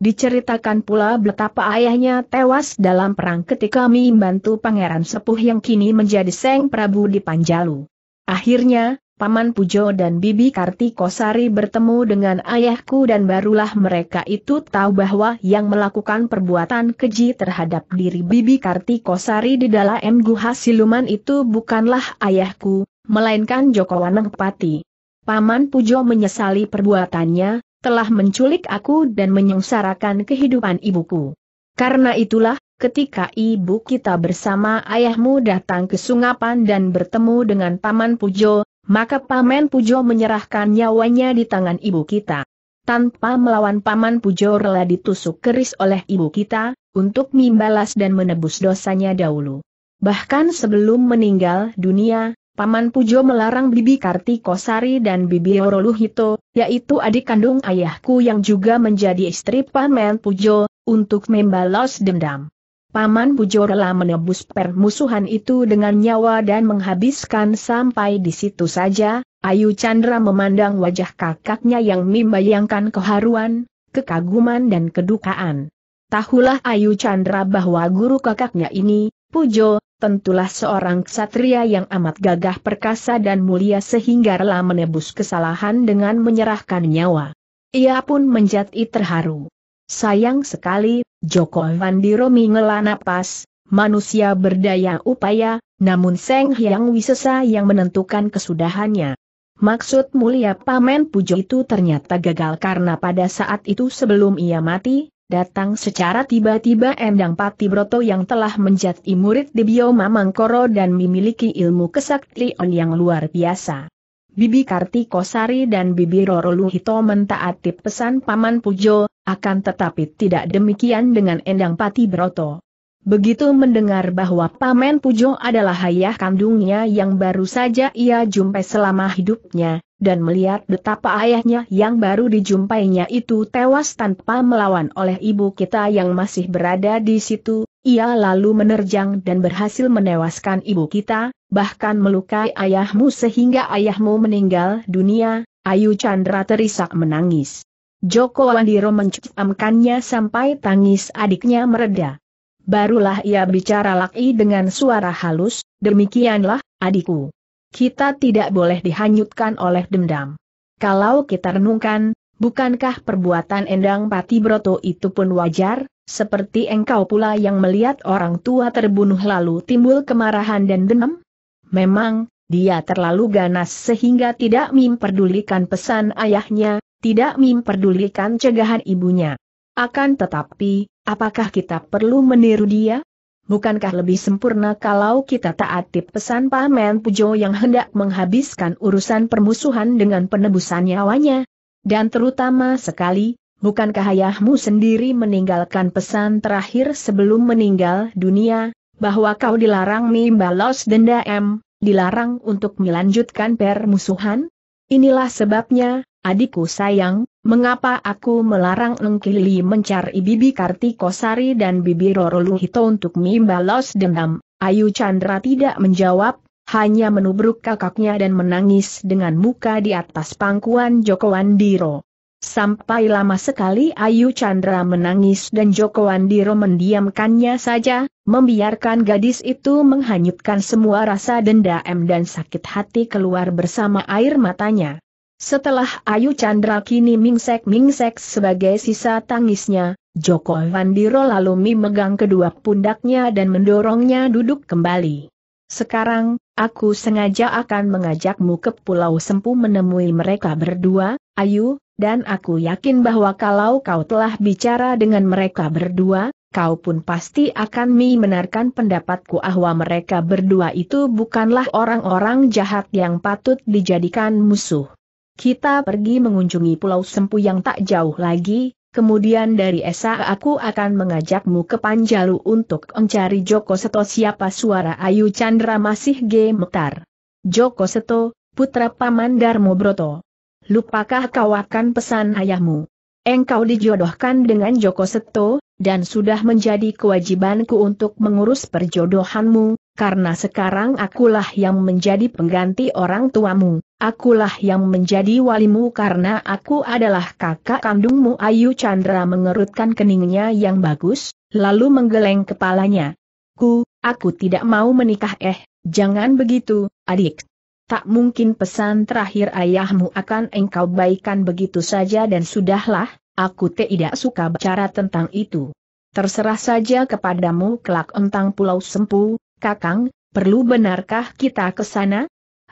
Diceritakan pula betapa ayahnya tewas dalam perang ketika membantu pangeran sepuh yang kini menjadi Seng Prabu di Panjalu. Akhirnya, Paman Pujo dan Bibi Kartikosari bertemu dengan ayahku dan barulah mereka itu tahu bahwa yang melakukan perbuatan keji terhadap diri Bibi Kartikosari di dalam Guha Siluman itu bukanlah ayahku, melainkan Joko Pati. Paman Pujo menyesali perbuatannya, telah menculik aku dan menyengsarakan kehidupan ibuku. Karena itulah, ketika ibu kita bersama ayahmu datang ke Sungapan dan bertemu dengan Paman Pujo, maka Paman Pujo menyerahkan nyawanya di tangan ibu kita. Tanpa melawan Paman Pujo rela ditusuk keris oleh ibu kita, untuk membalas dan menebus dosanya dahulu. Bahkan sebelum meninggal dunia, Paman Pujo melarang Bibi Kartikosari dan Bibi Oroluhito, yaitu adik kandung ayahku yang juga menjadi istri Paman Pujo, untuk membalas dendam. Paman Bujo rela menebus permusuhan itu dengan nyawa dan menghabiskan sampai di situ saja, Ayu Chandra memandang wajah kakaknya yang membayangkan keharuan, kekaguman dan kedukaan. Tahulah Ayu Chandra bahwa guru kakaknya ini, Pujo, tentulah seorang ksatria yang amat gagah perkasa dan mulia sehingga rela menebus kesalahan dengan menyerahkan nyawa. Ia pun menjadi terharu. Sayang sekali, Joko Vandiromi ngela napas, manusia berdaya upaya, namun Seng Hyang Wisesa yang menentukan kesudahannya. Maksud mulia Pamen Pujo itu ternyata gagal karena pada saat itu sebelum ia mati, datang secara tiba-tiba Endang Pati Broto yang telah menjadi murid di Bioma Mamangkoro dan memiliki ilmu kesaktian yang luar biasa. Bibi Kartikosari dan Bibi Rorolu Luhito mentaati pesan Paman Pujo, akan tetapi tidak demikian dengan Endang Pati Broto. Begitu mendengar bahwa Paman Pujo adalah ayah kandungnya yang baru saja ia jumpai selama hidupnya, dan melihat betapa ayahnya yang baru dijumpainya itu tewas tanpa melawan oleh ibu kita yang masih berada di situ, ia lalu menerjang dan berhasil menewaskan ibu kita, bahkan melukai ayahmu sehingga ayahmu meninggal dunia, Ayu Chandra terisak menangis. Joko Wandiro mencukamkannya sampai tangis adiknya mereda. Barulah ia bicara laki dengan suara halus, demikianlah, adikku. Kita tidak boleh dihanyutkan oleh dendam. Kalau kita renungkan, bukankah perbuatan Endang Pati Broto itu pun wajar, seperti engkau pula yang melihat orang tua terbunuh lalu timbul kemarahan dan dendam? Memang, dia terlalu ganas sehingga tidak memperdulikan pesan ayahnya, tidak memperdulikan cegahan ibunya. Akan tetapi, apakah kita perlu meniru dia? Bukankah lebih sempurna kalau kita taati pesan Paman Pujo yang hendak menghabiskan urusan permusuhan dengan penebusan nyawanya? Dan terutama sekali, bukankah ayahmu sendiri meninggalkan pesan terakhir sebelum meninggal dunia, bahwa kau dilarang membalas dendam, dilarang untuk melanjutkan permusuhan? Inilah sebabnya, adikku sayang, mengapa aku melarang Engkili mencari Bibi Kartikosari dan Bibi Roroluhito untuk membalas dendam? Ayu Chandra tidak menjawab, hanya menubruk kakaknya dan menangis dengan muka di atas pangkuan Joko Andiro. Sampai lama sekali Ayu Chandra menangis dan Joko Andiro mendiamkannya saja, membiarkan gadis itu menghanyutkan semua rasa dendam dan sakit hati keluar bersama air matanya. Setelah Ayu Chandra kini mingsek-mingsek sebagai sisa tangisnya, Joko Andiro lalu memegang kedua pundaknya dan mendorongnya duduk kembali. Sekarang, aku sengaja akan mengajakmu ke Pulau Sempu menemui mereka berdua, Ayu, dan aku yakin bahwa kalau kau telah bicara dengan mereka berdua, kau pun pasti akan membenarkan pendapatku bahwa mereka berdua itu bukanlah orang-orang jahat yang patut dijadikan musuh. Kita pergi mengunjungi Pulau Sempu yang tak jauh lagi, kemudian dari Esa aku akan mengajakmu ke Panjalu untuk mencari Joko Seto siapa suara Ayu Chandra masih gemetar. Joko Seto, putra Paman Darmo Broto lupakah kau akan pesan ayahmu? Engkau dijodohkan dengan Joko Seto, dan sudah menjadi kewajibanku untuk mengurus perjodohanmu, karena sekarang akulah yang menjadi pengganti orang tuamu, akulah yang menjadi walimu karena aku adalah kakak kandungmu Ayu Chandra mengerutkan keningnya yang bagus, lalu menggeleng kepalanya. Ku, aku tidak mau menikah eh, jangan begitu, adik tak mungkin pesan terakhir ayahmu akan engkau baikan begitu saja dan sudahlah, aku tidak suka bicara tentang itu. Terserah saja kepadamu kelak entang pulau sempu, kakang, perlu benarkah kita ke sana?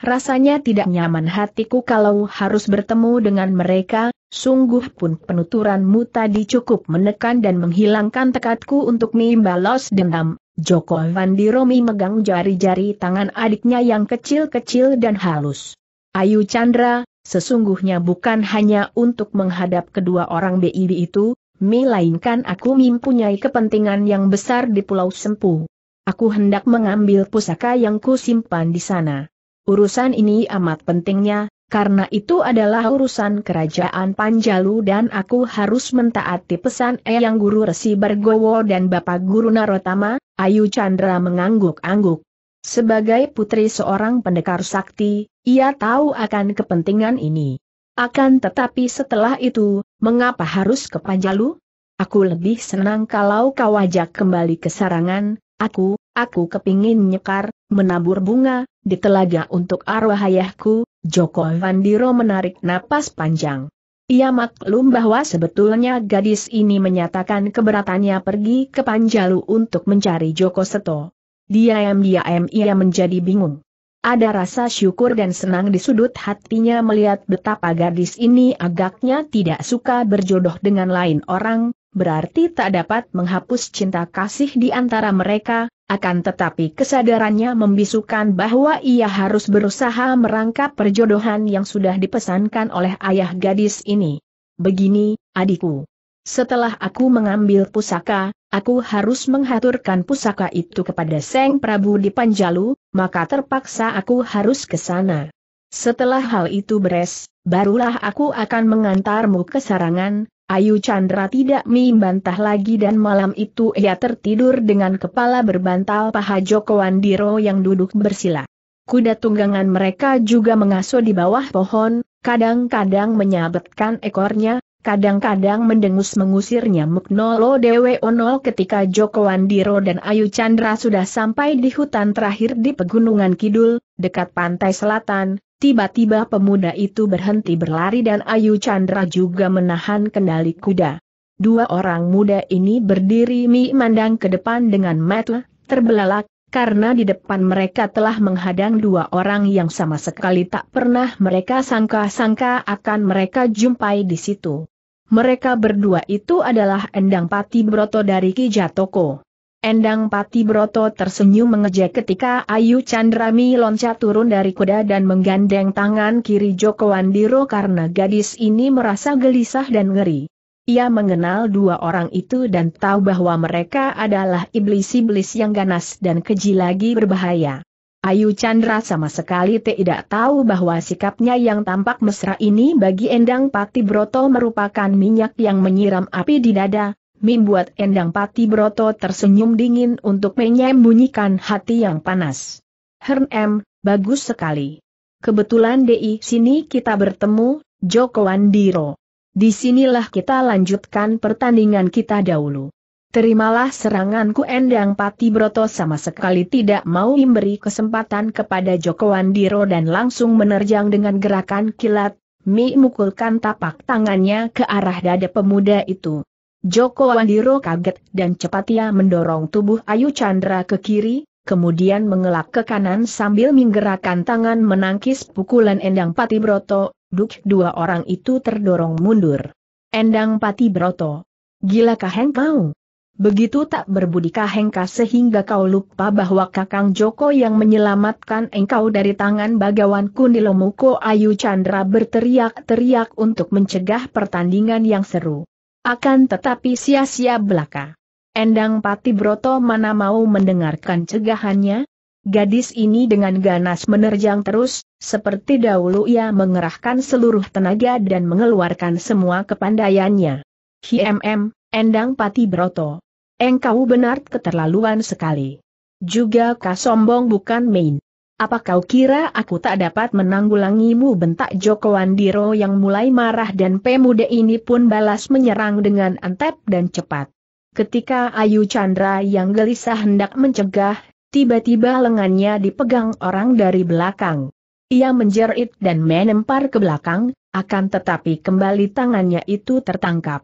Rasanya tidak nyaman hatiku kalau harus bertemu dengan mereka, sungguh pun penuturanmu tadi cukup menekan dan menghilangkan tekadku untuk membalas dendam. Joko Vandiromi megang jari-jari tangan adiknya yang kecil-kecil dan halus. Ayu Chandra, sesungguhnya bukan hanya untuk menghadap kedua orang BIB itu, melainkan aku mempunyai kepentingan yang besar di Pulau Sempu. Aku hendak mengambil pusaka yang kusimpan di sana. Urusan ini amat pentingnya, karena itu adalah urusan kerajaan Panjalu dan aku harus mentaati pesan Eyang Guru Resi Bergowo dan Bapak Guru Narotama, Ayu Chandra mengangguk-angguk. Sebagai putri seorang pendekar sakti, ia tahu akan kepentingan ini. Akan tetapi setelah itu, mengapa harus ke Panjalu? Aku lebih senang kalau kau ajak kembali ke sarangan, aku, aku kepingin nyekar, menabur bunga, di telaga untuk arwah ayahku, Joko Handiro menarik napas panjang. Ia maklum bahwa sebetulnya gadis ini menyatakan keberatannya pergi ke Panjalu untuk mencari Joko Seto. Diam-diam ia menjadi bingung. Ada rasa syukur dan senang di sudut hatinya melihat betapa gadis ini agaknya tidak suka berjodoh dengan lain orang, berarti tak dapat menghapus cinta kasih di antara mereka, akan tetapi kesadarannya membisukan bahwa ia harus berusaha merangkap perjodohan yang sudah dipesankan oleh ayah gadis ini. Begini, adikku. Setelah aku mengambil pusaka, aku harus menghaturkan pusaka itu kepada Seng Prabu di Panjalu, maka terpaksa aku harus ke sana. Setelah hal itu beres, barulah aku akan mengantarmu ke sarangan, Ayu Chandra tidak membantah lagi dan malam itu ia tertidur dengan kepala berbantal paha Joko Wandiro yang duduk bersila. Kuda tunggangan mereka juga mengasuh di bawah pohon, kadang-kadang menyabetkan ekornya, kadang-kadang mendengus mengusirnya Muknolo Dewe Onol ketika Joko Wandiro dan Ayu Chandra sudah sampai di hutan terakhir di Pegunungan Kidul, dekat pantai selatan, Tiba-tiba pemuda itu berhenti berlari dan Ayu Chandra juga menahan kendali kuda. Dua orang muda ini berdiri memandang ke depan dengan mata terbelalak, karena di depan mereka telah menghadang dua orang yang sama sekali tak pernah mereka sangka-sangka akan mereka jumpai di situ. Mereka berdua itu adalah Endang Pati Broto dari Kijatoko. Endang Pati Broto tersenyum mengejek ketika Ayu Chandrami loncat turun dari kuda dan menggandeng tangan kiri Joko Wandiro karena gadis ini merasa gelisah dan ngeri. Ia mengenal dua orang itu dan tahu bahwa mereka adalah iblis-iblis yang ganas dan keji lagi berbahaya. Ayu Chandra sama sekali tidak tahu bahwa sikapnya yang tampak mesra ini bagi Endang Pati Broto merupakan minyak yang menyiram api di dada, membuat Endang Pati Broto tersenyum dingin untuk menyembunyikan hati yang panas. Hern M, bagus sekali. Kebetulan di sini kita bertemu, Joko Andiro. Disinilah kita lanjutkan pertandingan kita dahulu. Terimalah seranganku Endang Pati Broto sama sekali tidak mau memberi kesempatan kepada Joko Andiro dan langsung menerjang dengan gerakan kilat, Mi mukulkan tapak tangannya ke arah dada pemuda itu. Joko Wandiro kaget dan cepat ia mendorong tubuh Ayu Chandra ke kiri, kemudian mengelak ke kanan sambil menggerakkan tangan menangkis pukulan Endang Pati Broto, duk dua orang itu terdorong mundur. Endang Pati Broto. Gilakah engkau? Begitu tak berbudi kahengka sehingga kau lupa bahwa Kakang Joko yang menyelamatkan engkau dari tangan bagawan Kundilomuko Ayu Chandra berteriak-teriak untuk mencegah pertandingan yang seru. Akan tetapi sia-sia belaka. Endang Pati Broto mana mau mendengarkan cegahannya? Gadis ini dengan ganas menerjang terus, seperti dahulu ia mengerahkan seluruh tenaga dan mengeluarkan semua kepandaiannya. HMM, Endang Pati Broto. Engkau benar keterlaluan sekali. Juga kasombong bukan main. Apa kau kira aku tak dapat menanggulangimu bentak Joko Wandiro yang mulai marah dan pemuda ini pun balas menyerang dengan antep dan cepat. Ketika Ayu Chandra yang gelisah hendak mencegah, tiba-tiba lengannya dipegang orang dari belakang. Ia menjerit dan menempar ke belakang, akan tetapi kembali tangannya itu tertangkap.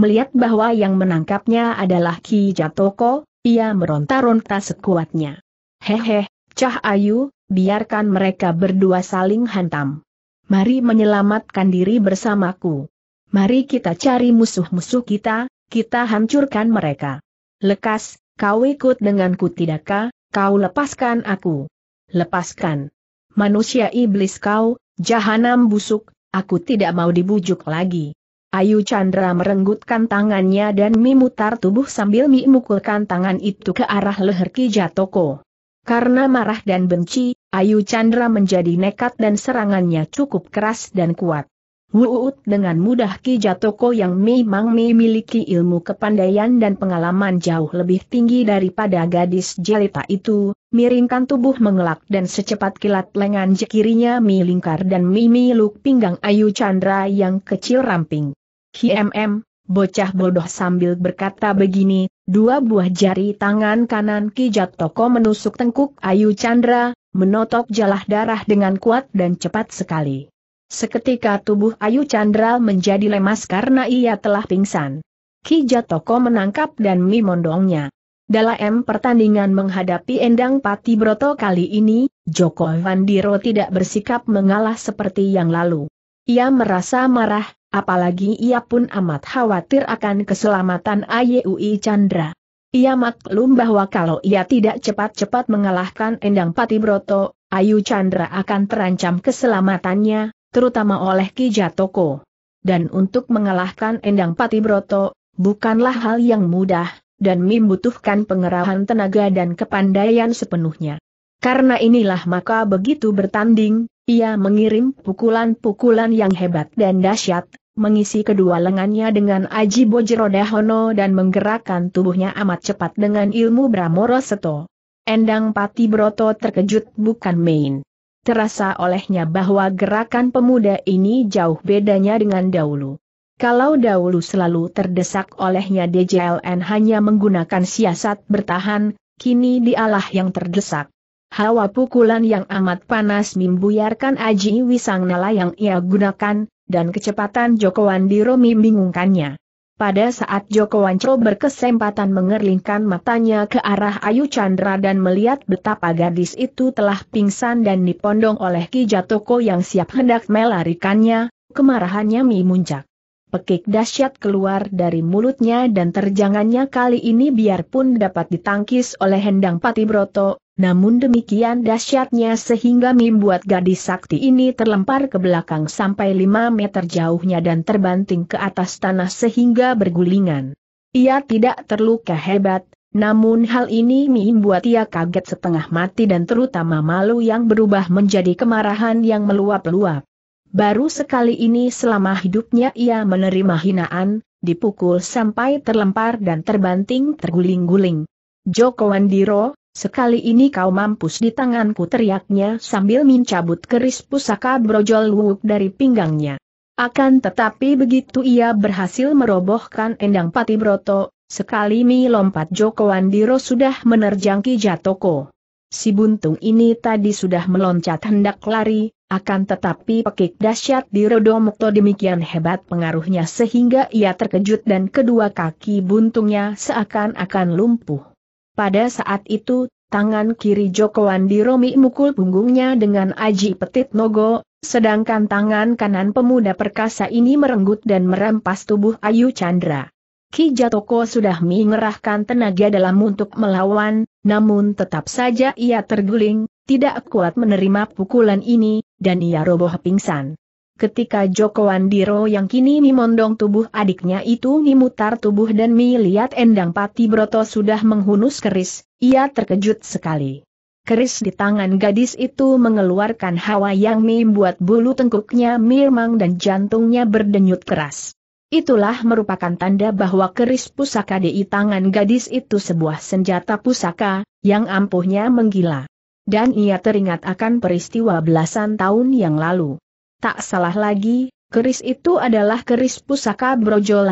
Melihat bahwa yang menangkapnya adalah Ki Jatoko, ia meronta-ronta sekuatnya. Hehe, Cah Ayu, biarkan mereka berdua saling hantam. Mari menyelamatkan diri bersamaku. Mari kita cari musuh-musuh kita, kita hancurkan mereka. Lekas, kau ikut denganku tidakkah, kau lepaskan aku. Lepaskan. Manusia iblis kau, jahanam busuk, aku tidak mau dibujuk lagi. Ayu Chandra merenggutkan tangannya dan memutar tubuh sambil memukulkan tangan itu ke arah leher Kijatoko. Karena marah dan benci, Ayu Chandra menjadi nekat dan serangannya cukup keras dan kuat. Wuut dengan mudah Ki Jatoko yang memang memiliki ilmu kepandaian dan pengalaman jauh lebih tinggi daripada gadis jelita itu, miringkan tubuh mengelak dan secepat kilat lengan kirinya milingkar dan mimiluk pinggang Ayu Chandra yang kecil ramping. Himm, bocah bodoh sambil berkata begini, Dua buah jari tangan kanan Ki Jatoko menusuk tengkuk Ayu Chandra, menotok jalah darah dengan kuat dan cepat sekali. Seketika tubuh Ayu Chandra menjadi lemas karena ia telah pingsan. Ki Jatoko menangkap dan memondongnya. Dalam pertandingan menghadapi Endang Pati Broto kali ini, Joko Vandiro tidak bersikap mengalah seperti yang lalu. Ia merasa marah, apalagi ia pun amat khawatir akan keselamatan Ayui Chandra. Ia maklum bahwa kalau ia tidak cepat-cepat mengalahkan Endang Patibroto, Ayu Chandra akan terancam keselamatannya, terutama oleh Ki Jatoko. Dan untuk mengalahkan Endang Patibroto, bukanlah hal yang mudah, dan membutuhkan pengerahan tenaga dan kepandaian sepenuhnya. Karena inilah maka begitu bertanding, ia mengirim pukulan-pukulan yang hebat dan dahsyat, mengisi kedua lengannya dengan Aji Bojeroda Hono dan menggerakkan tubuhnya amat cepat dengan ilmu Bramoro Seto. Endang Pati Broto terkejut bukan main. Terasa olehnya bahwa gerakan pemuda ini jauh bedanya dengan dahulu. Kalau dahulu selalu terdesak olehnya DJLN hanya menggunakan siasat bertahan, kini dialah yang terdesak hawa pukulan yang amat panas membuyarkan Aji Wisang Nala yang ia gunakan, dan kecepatan Joko Wandiro membingungkannya. Pada saat Joko Wancho berkesempatan mengerlingkan matanya ke arah Ayu Chandra dan melihat betapa gadis itu telah pingsan dan dipondong oleh Ki Jatoko yang siap hendak melarikannya, kemarahannya memuncak. Pekik dahsyat keluar dari mulutnya dan terjangannya kali ini biarpun dapat ditangkis oleh Hendang Pati Broto. Namun demikian dahsyatnya sehingga membuat gadis sakti ini terlempar ke belakang sampai 5 meter jauhnya dan terbanting ke atas tanah sehingga bergulingan. Ia tidak terluka hebat, namun hal ini membuat ia kaget setengah mati dan terutama malu yang berubah menjadi kemarahan yang meluap-luap. Baru sekali ini selama hidupnya ia menerima hinaan, dipukul sampai terlempar dan terbanting terguling-guling. Joko Andiro, Sekali ini kau mampus di tanganku teriaknya sambil mencabut keris pusaka brojol wuk dari pinggangnya. Akan tetapi begitu ia berhasil merobohkan Endang Pati Broto, sekali mi lompat Joko Wandiro sudah menerjang Ki Jatoko. Si buntung ini tadi sudah meloncat hendak lari, akan tetapi pekik dahsyat di Rodo Mukto demikian hebat pengaruhnya sehingga ia terkejut dan kedua kaki buntungnya seakan-akan lumpuh. Pada saat itu, tangan kiri Joko Wandi mukul punggungnya dengan aji petit nogo, sedangkan tangan kanan pemuda perkasa ini merenggut dan merampas tubuh Ayu Chandra. Ki Jatoko sudah mengerahkan tenaga dalam untuk melawan, namun tetap saja ia terguling, tidak kuat menerima pukulan ini, dan ia roboh pingsan ketika Joko Wandiro yang kini memondong tubuh adiknya itu memutar tubuh dan melihat Endang Pati Broto sudah menghunus keris, ia terkejut sekali. Keris di tangan gadis itu mengeluarkan hawa yang membuat bulu tengkuknya mirmang dan jantungnya berdenyut keras. Itulah merupakan tanda bahwa keris pusaka di tangan gadis itu sebuah senjata pusaka, yang ampuhnya menggila. Dan ia teringat akan peristiwa belasan tahun yang lalu. Tak salah lagi, keris itu adalah keris pusaka Brojo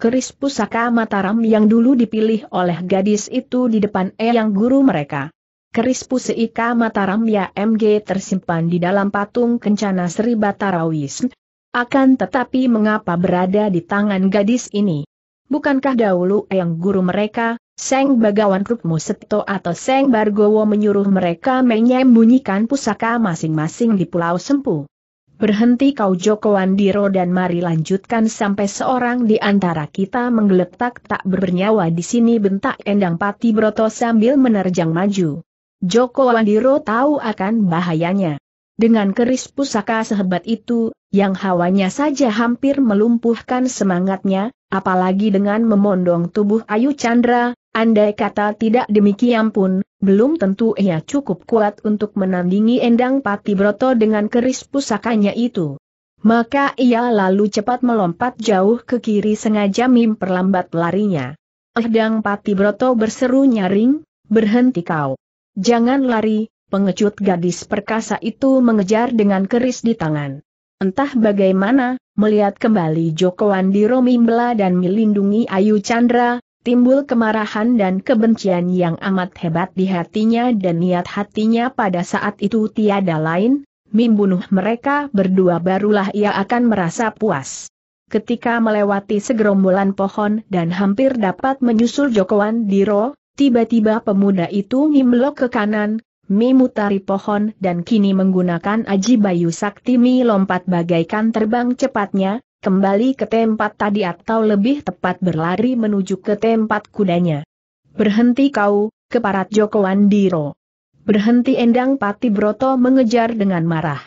keris pusaka Mataram yang dulu dipilih oleh gadis itu di depan eyang guru mereka. Keris pusaka Mataram ya MG tersimpan di dalam patung kencana Sri Batarawis. Akan tetapi mengapa berada di tangan gadis ini? Bukankah dahulu eyang guru mereka, Seng Bagawan Krupmu Seto atau Seng Bargowo menyuruh mereka menyembunyikan pusaka masing-masing di Pulau Sempu? Berhenti kau Joko Wandiro dan mari lanjutkan sampai seorang di antara kita menggeletak tak bernyawa di sini bentak Endang Pati Broto sambil menerjang maju. Joko Wandiro tahu akan bahayanya. Dengan keris pusaka sehebat itu, yang hawanya saja hampir melumpuhkan semangatnya, apalagi dengan memondong tubuh Ayu Chandra, Andai kata tidak demikian pun, belum tentu ia cukup kuat untuk menandingi Endang Pati Broto dengan keris pusakanya itu. Maka ia lalu cepat melompat jauh ke kiri sengaja memperlambat larinya. Endang Pati Broto berseru nyaring, berhenti kau. Jangan lari, pengecut gadis perkasa itu mengejar dengan keris di tangan. Entah bagaimana, melihat kembali Joko Andiro Mimbla dan melindungi Ayu Chandra, timbul kemarahan dan kebencian yang amat hebat di hatinya dan niat hatinya pada saat itu tiada lain, membunuh mereka berdua barulah ia akan merasa puas. Ketika melewati segerombolan pohon dan hampir dapat menyusul Jokowan Diro, tiba-tiba pemuda itu ngimlok ke kanan, memutari pohon dan kini menggunakan aji bayu sakti mi lompat bagaikan terbang cepatnya, kembali ke tempat tadi atau lebih tepat berlari menuju ke tempat kudanya. Berhenti kau, keparat Joko Andiro. Berhenti Endang Pati Broto mengejar dengan marah.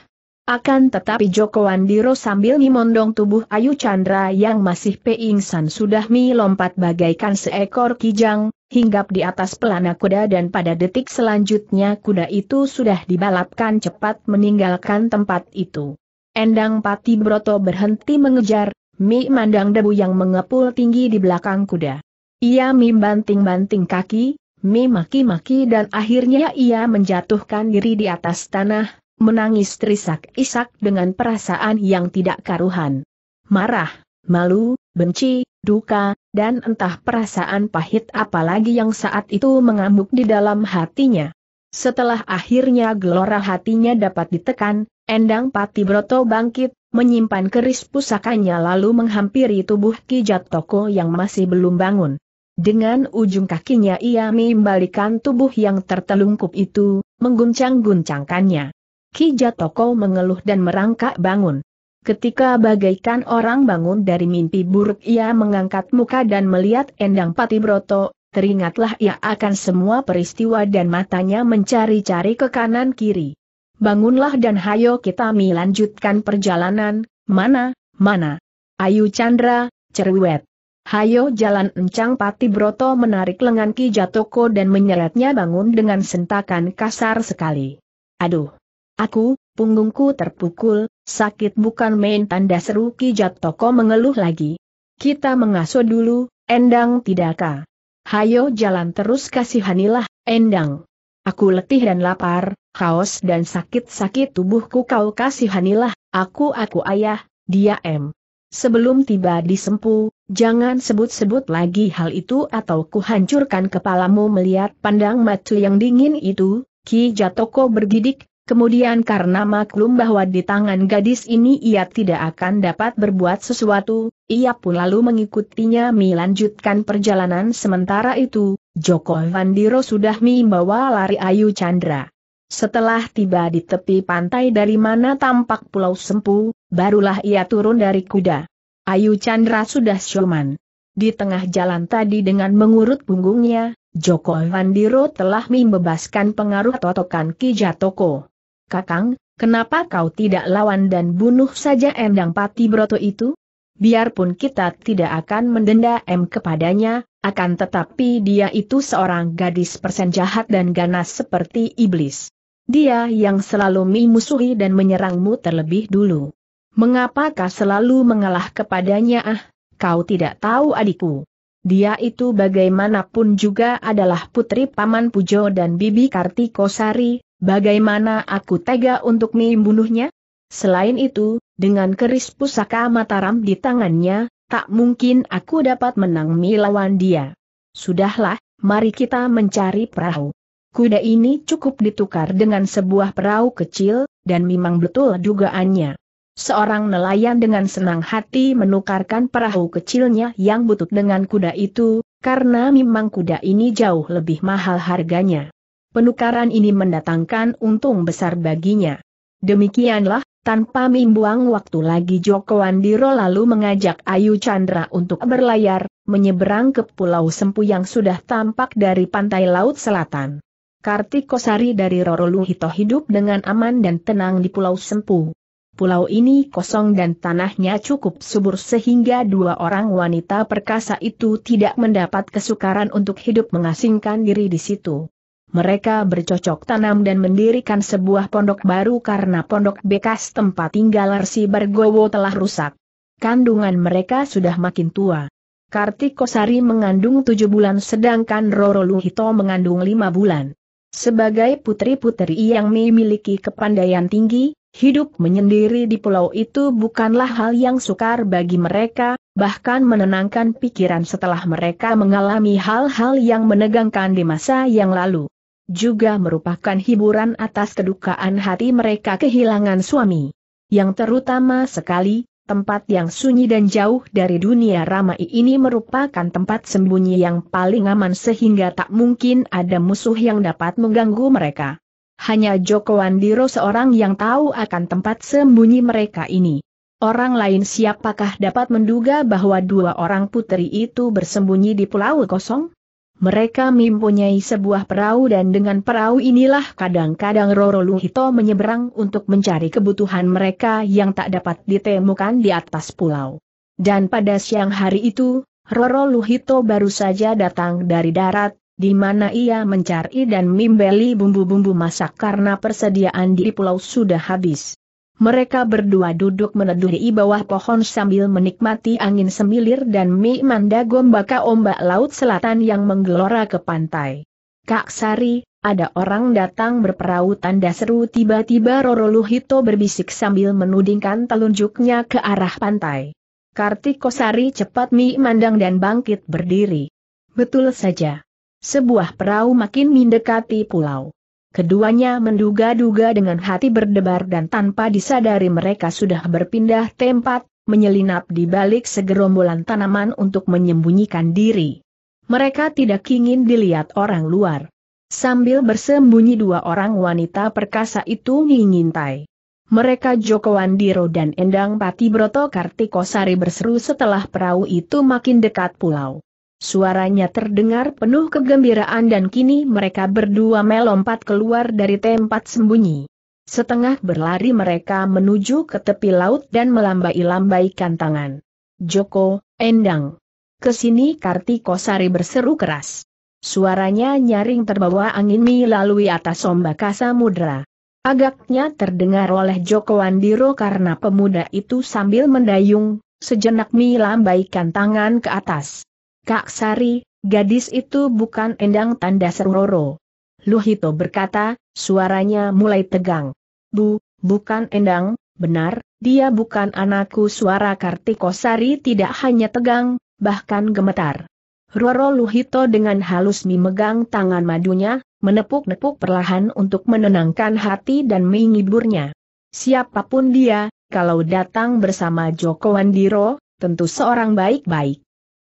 Akan tetapi Joko Andiro sambil memondong tubuh Ayu Chandra yang masih peingsan sudah melompat bagaikan seekor kijang, hinggap di atas pelana kuda dan pada detik selanjutnya kuda itu sudah dibalapkan cepat meninggalkan tempat itu. Endang Pati Broto berhenti mengejar, Mi mandang debu yang mengepul tinggi di belakang kuda. Ia Mi banting-banting kaki, Mi maki-maki dan akhirnya ia menjatuhkan diri di atas tanah, menangis terisak-isak dengan perasaan yang tidak karuhan. Marah, malu, benci, duka, dan entah perasaan pahit apalagi yang saat itu mengamuk di dalam hatinya. Setelah akhirnya gelora hatinya dapat ditekan, Endang Pati Broto bangkit, menyimpan keris pusakanya lalu menghampiri tubuh Kijat Toko yang masih belum bangun. Dengan ujung kakinya ia membalikan tubuh yang tertelungkup itu, mengguncang-guncangkannya. Ki Jatoko mengeluh dan merangkak bangun. Ketika bagaikan orang bangun dari mimpi buruk ia mengangkat muka dan melihat Endang Pati Broto teringatlah ia akan semua peristiwa dan matanya mencari-cari ke kanan kiri. Bangunlah dan hayo kita melanjutkan perjalanan, mana, mana. Ayu Chandra, cerwet. Hayo jalan encang Pati Broto menarik lengan Ki Jatoko dan menyeretnya bangun dengan sentakan kasar sekali. Aduh. Aku, punggungku terpukul, sakit bukan main tanda seru Ki Jatoko mengeluh lagi. Kita mengasuh dulu, endang tidakkah? Hayo jalan terus kasihanilah, Endang. Aku letih dan lapar, haus dan sakit-sakit tubuhku kau kasihanilah, aku aku ayah, dia M. Sebelum tiba di sempu, jangan sebut-sebut lagi hal itu atau kuhancurkan kepalamu melihat pandang mata yang dingin itu, Ki Jatoko bergidik, kemudian karena maklum bahwa di tangan gadis ini ia tidak akan dapat berbuat sesuatu, ia pun lalu mengikutinya melanjutkan perjalanan sementara itu, Joko Vandiro sudah membawa lari Ayu Chandra. Setelah tiba di tepi pantai dari mana tampak Pulau Sempu, barulah ia turun dari kuda. Ayu Chandra sudah siuman. Di tengah jalan tadi dengan mengurut punggungnya, Joko Vandiro telah membebaskan pengaruh totokan Kijatoko. Kakang, kenapa kau tidak lawan dan bunuh saja Endang Pati Broto itu? biarpun kita tidak akan mendenda M kepadanya, akan tetapi dia itu seorang gadis persen jahat dan ganas seperti iblis. Dia yang selalu memusuhi dan menyerangmu terlebih dulu. Mengapakah selalu mengalah kepadanya ah, kau tidak tahu adikku. Dia itu bagaimanapun juga adalah putri Paman Pujo dan Bibi Kartikosari, bagaimana aku tega untuk membunuhnya? Selain itu, dengan keris pusaka Mataram di tangannya, tak mungkin aku dapat menang melawan dia. Sudahlah, mari kita mencari perahu. Kuda ini cukup ditukar dengan sebuah perahu kecil, dan memang betul dugaannya. Seorang nelayan dengan senang hati menukarkan perahu kecilnya yang butut dengan kuda itu, karena memang kuda ini jauh lebih mahal harganya. Penukaran ini mendatangkan untung besar baginya. Demikianlah, tanpa membuang waktu lagi Joko Andiro lalu mengajak Ayu Chandra untuk berlayar, menyeberang ke Pulau Sempu yang sudah tampak dari pantai laut selatan. Kartikosari dari Roroluhito hidup dengan aman dan tenang di Pulau Sempu. Pulau ini kosong dan tanahnya cukup subur sehingga dua orang wanita perkasa itu tidak mendapat kesukaran untuk hidup mengasingkan diri di situ mereka bercocok tanam dan mendirikan sebuah pondok baru karena pondok bekas tempat tinggal Arsi Bargowo telah rusak. Kandungan mereka sudah makin tua. Kartikosari mengandung tujuh bulan sedangkan Roro Luhito mengandung lima bulan. Sebagai putri-putri yang memiliki kepandaian tinggi, hidup menyendiri di pulau itu bukanlah hal yang sukar bagi mereka, bahkan menenangkan pikiran setelah mereka mengalami hal-hal yang menegangkan di masa yang lalu juga merupakan hiburan atas kedukaan hati mereka kehilangan suami. Yang terutama sekali, tempat yang sunyi dan jauh dari dunia ramai ini merupakan tempat sembunyi yang paling aman sehingga tak mungkin ada musuh yang dapat mengganggu mereka. Hanya Joko Wandiro seorang yang tahu akan tempat sembunyi mereka ini. Orang lain siapakah dapat menduga bahwa dua orang putri itu bersembunyi di pulau kosong? Mereka mempunyai sebuah perahu dan dengan perahu inilah kadang-kadang Roro Luhito menyeberang untuk mencari kebutuhan mereka yang tak dapat ditemukan di atas pulau. Dan pada siang hari itu, Roro Luhito baru saja datang dari darat, di mana ia mencari dan membeli bumbu-bumbu masak karena persediaan di pulau sudah habis. Mereka berdua duduk meneduh di bawah pohon sambil menikmati angin semilir dan manda gombaka ombak laut selatan yang menggelora ke pantai. Kak Sari, ada orang datang berperahu tanda seru tiba-tiba Roro Luhito berbisik sambil menudingkan telunjuknya ke arah pantai. Kartiko Sari cepat mi mandang dan bangkit berdiri. Betul saja. Sebuah perahu makin mendekati pulau. Keduanya menduga-duga dengan hati berdebar dan tanpa disadari mereka sudah berpindah tempat, menyelinap di balik segerombolan tanaman untuk menyembunyikan diri. Mereka tidak ingin dilihat orang luar. Sambil bersembunyi dua orang wanita perkasa itu mengintai. Mereka Joko Wandiro dan Endang Broto Kartikosari berseru setelah perahu itu makin dekat pulau. Suaranya terdengar penuh kegembiraan dan kini mereka berdua melompat keluar dari tempat sembunyi. Setengah berlari mereka menuju ke tepi laut dan melambai-lambaikan tangan. Joko, Endang. Kesini Kartiko Sari berseru keras. Suaranya nyaring terbawa angin melalui atas ombak samudra. Agaknya terdengar oleh Joko Andiro karena pemuda itu sambil mendayung, sejenak melambaikan tangan ke atas. Kak Sari, gadis itu bukan endang tanda Roro. Luhito berkata, suaranya mulai tegang. Bu, bukan endang, benar, dia bukan anakku suara Kartiko Sari tidak hanya tegang, bahkan gemetar. Roro Luhito dengan halus memegang tangan madunya, menepuk-nepuk perlahan untuk menenangkan hati dan menghiburnya. Siapapun dia, kalau datang bersama Joko Wandiro, tentu seorang baik-baik.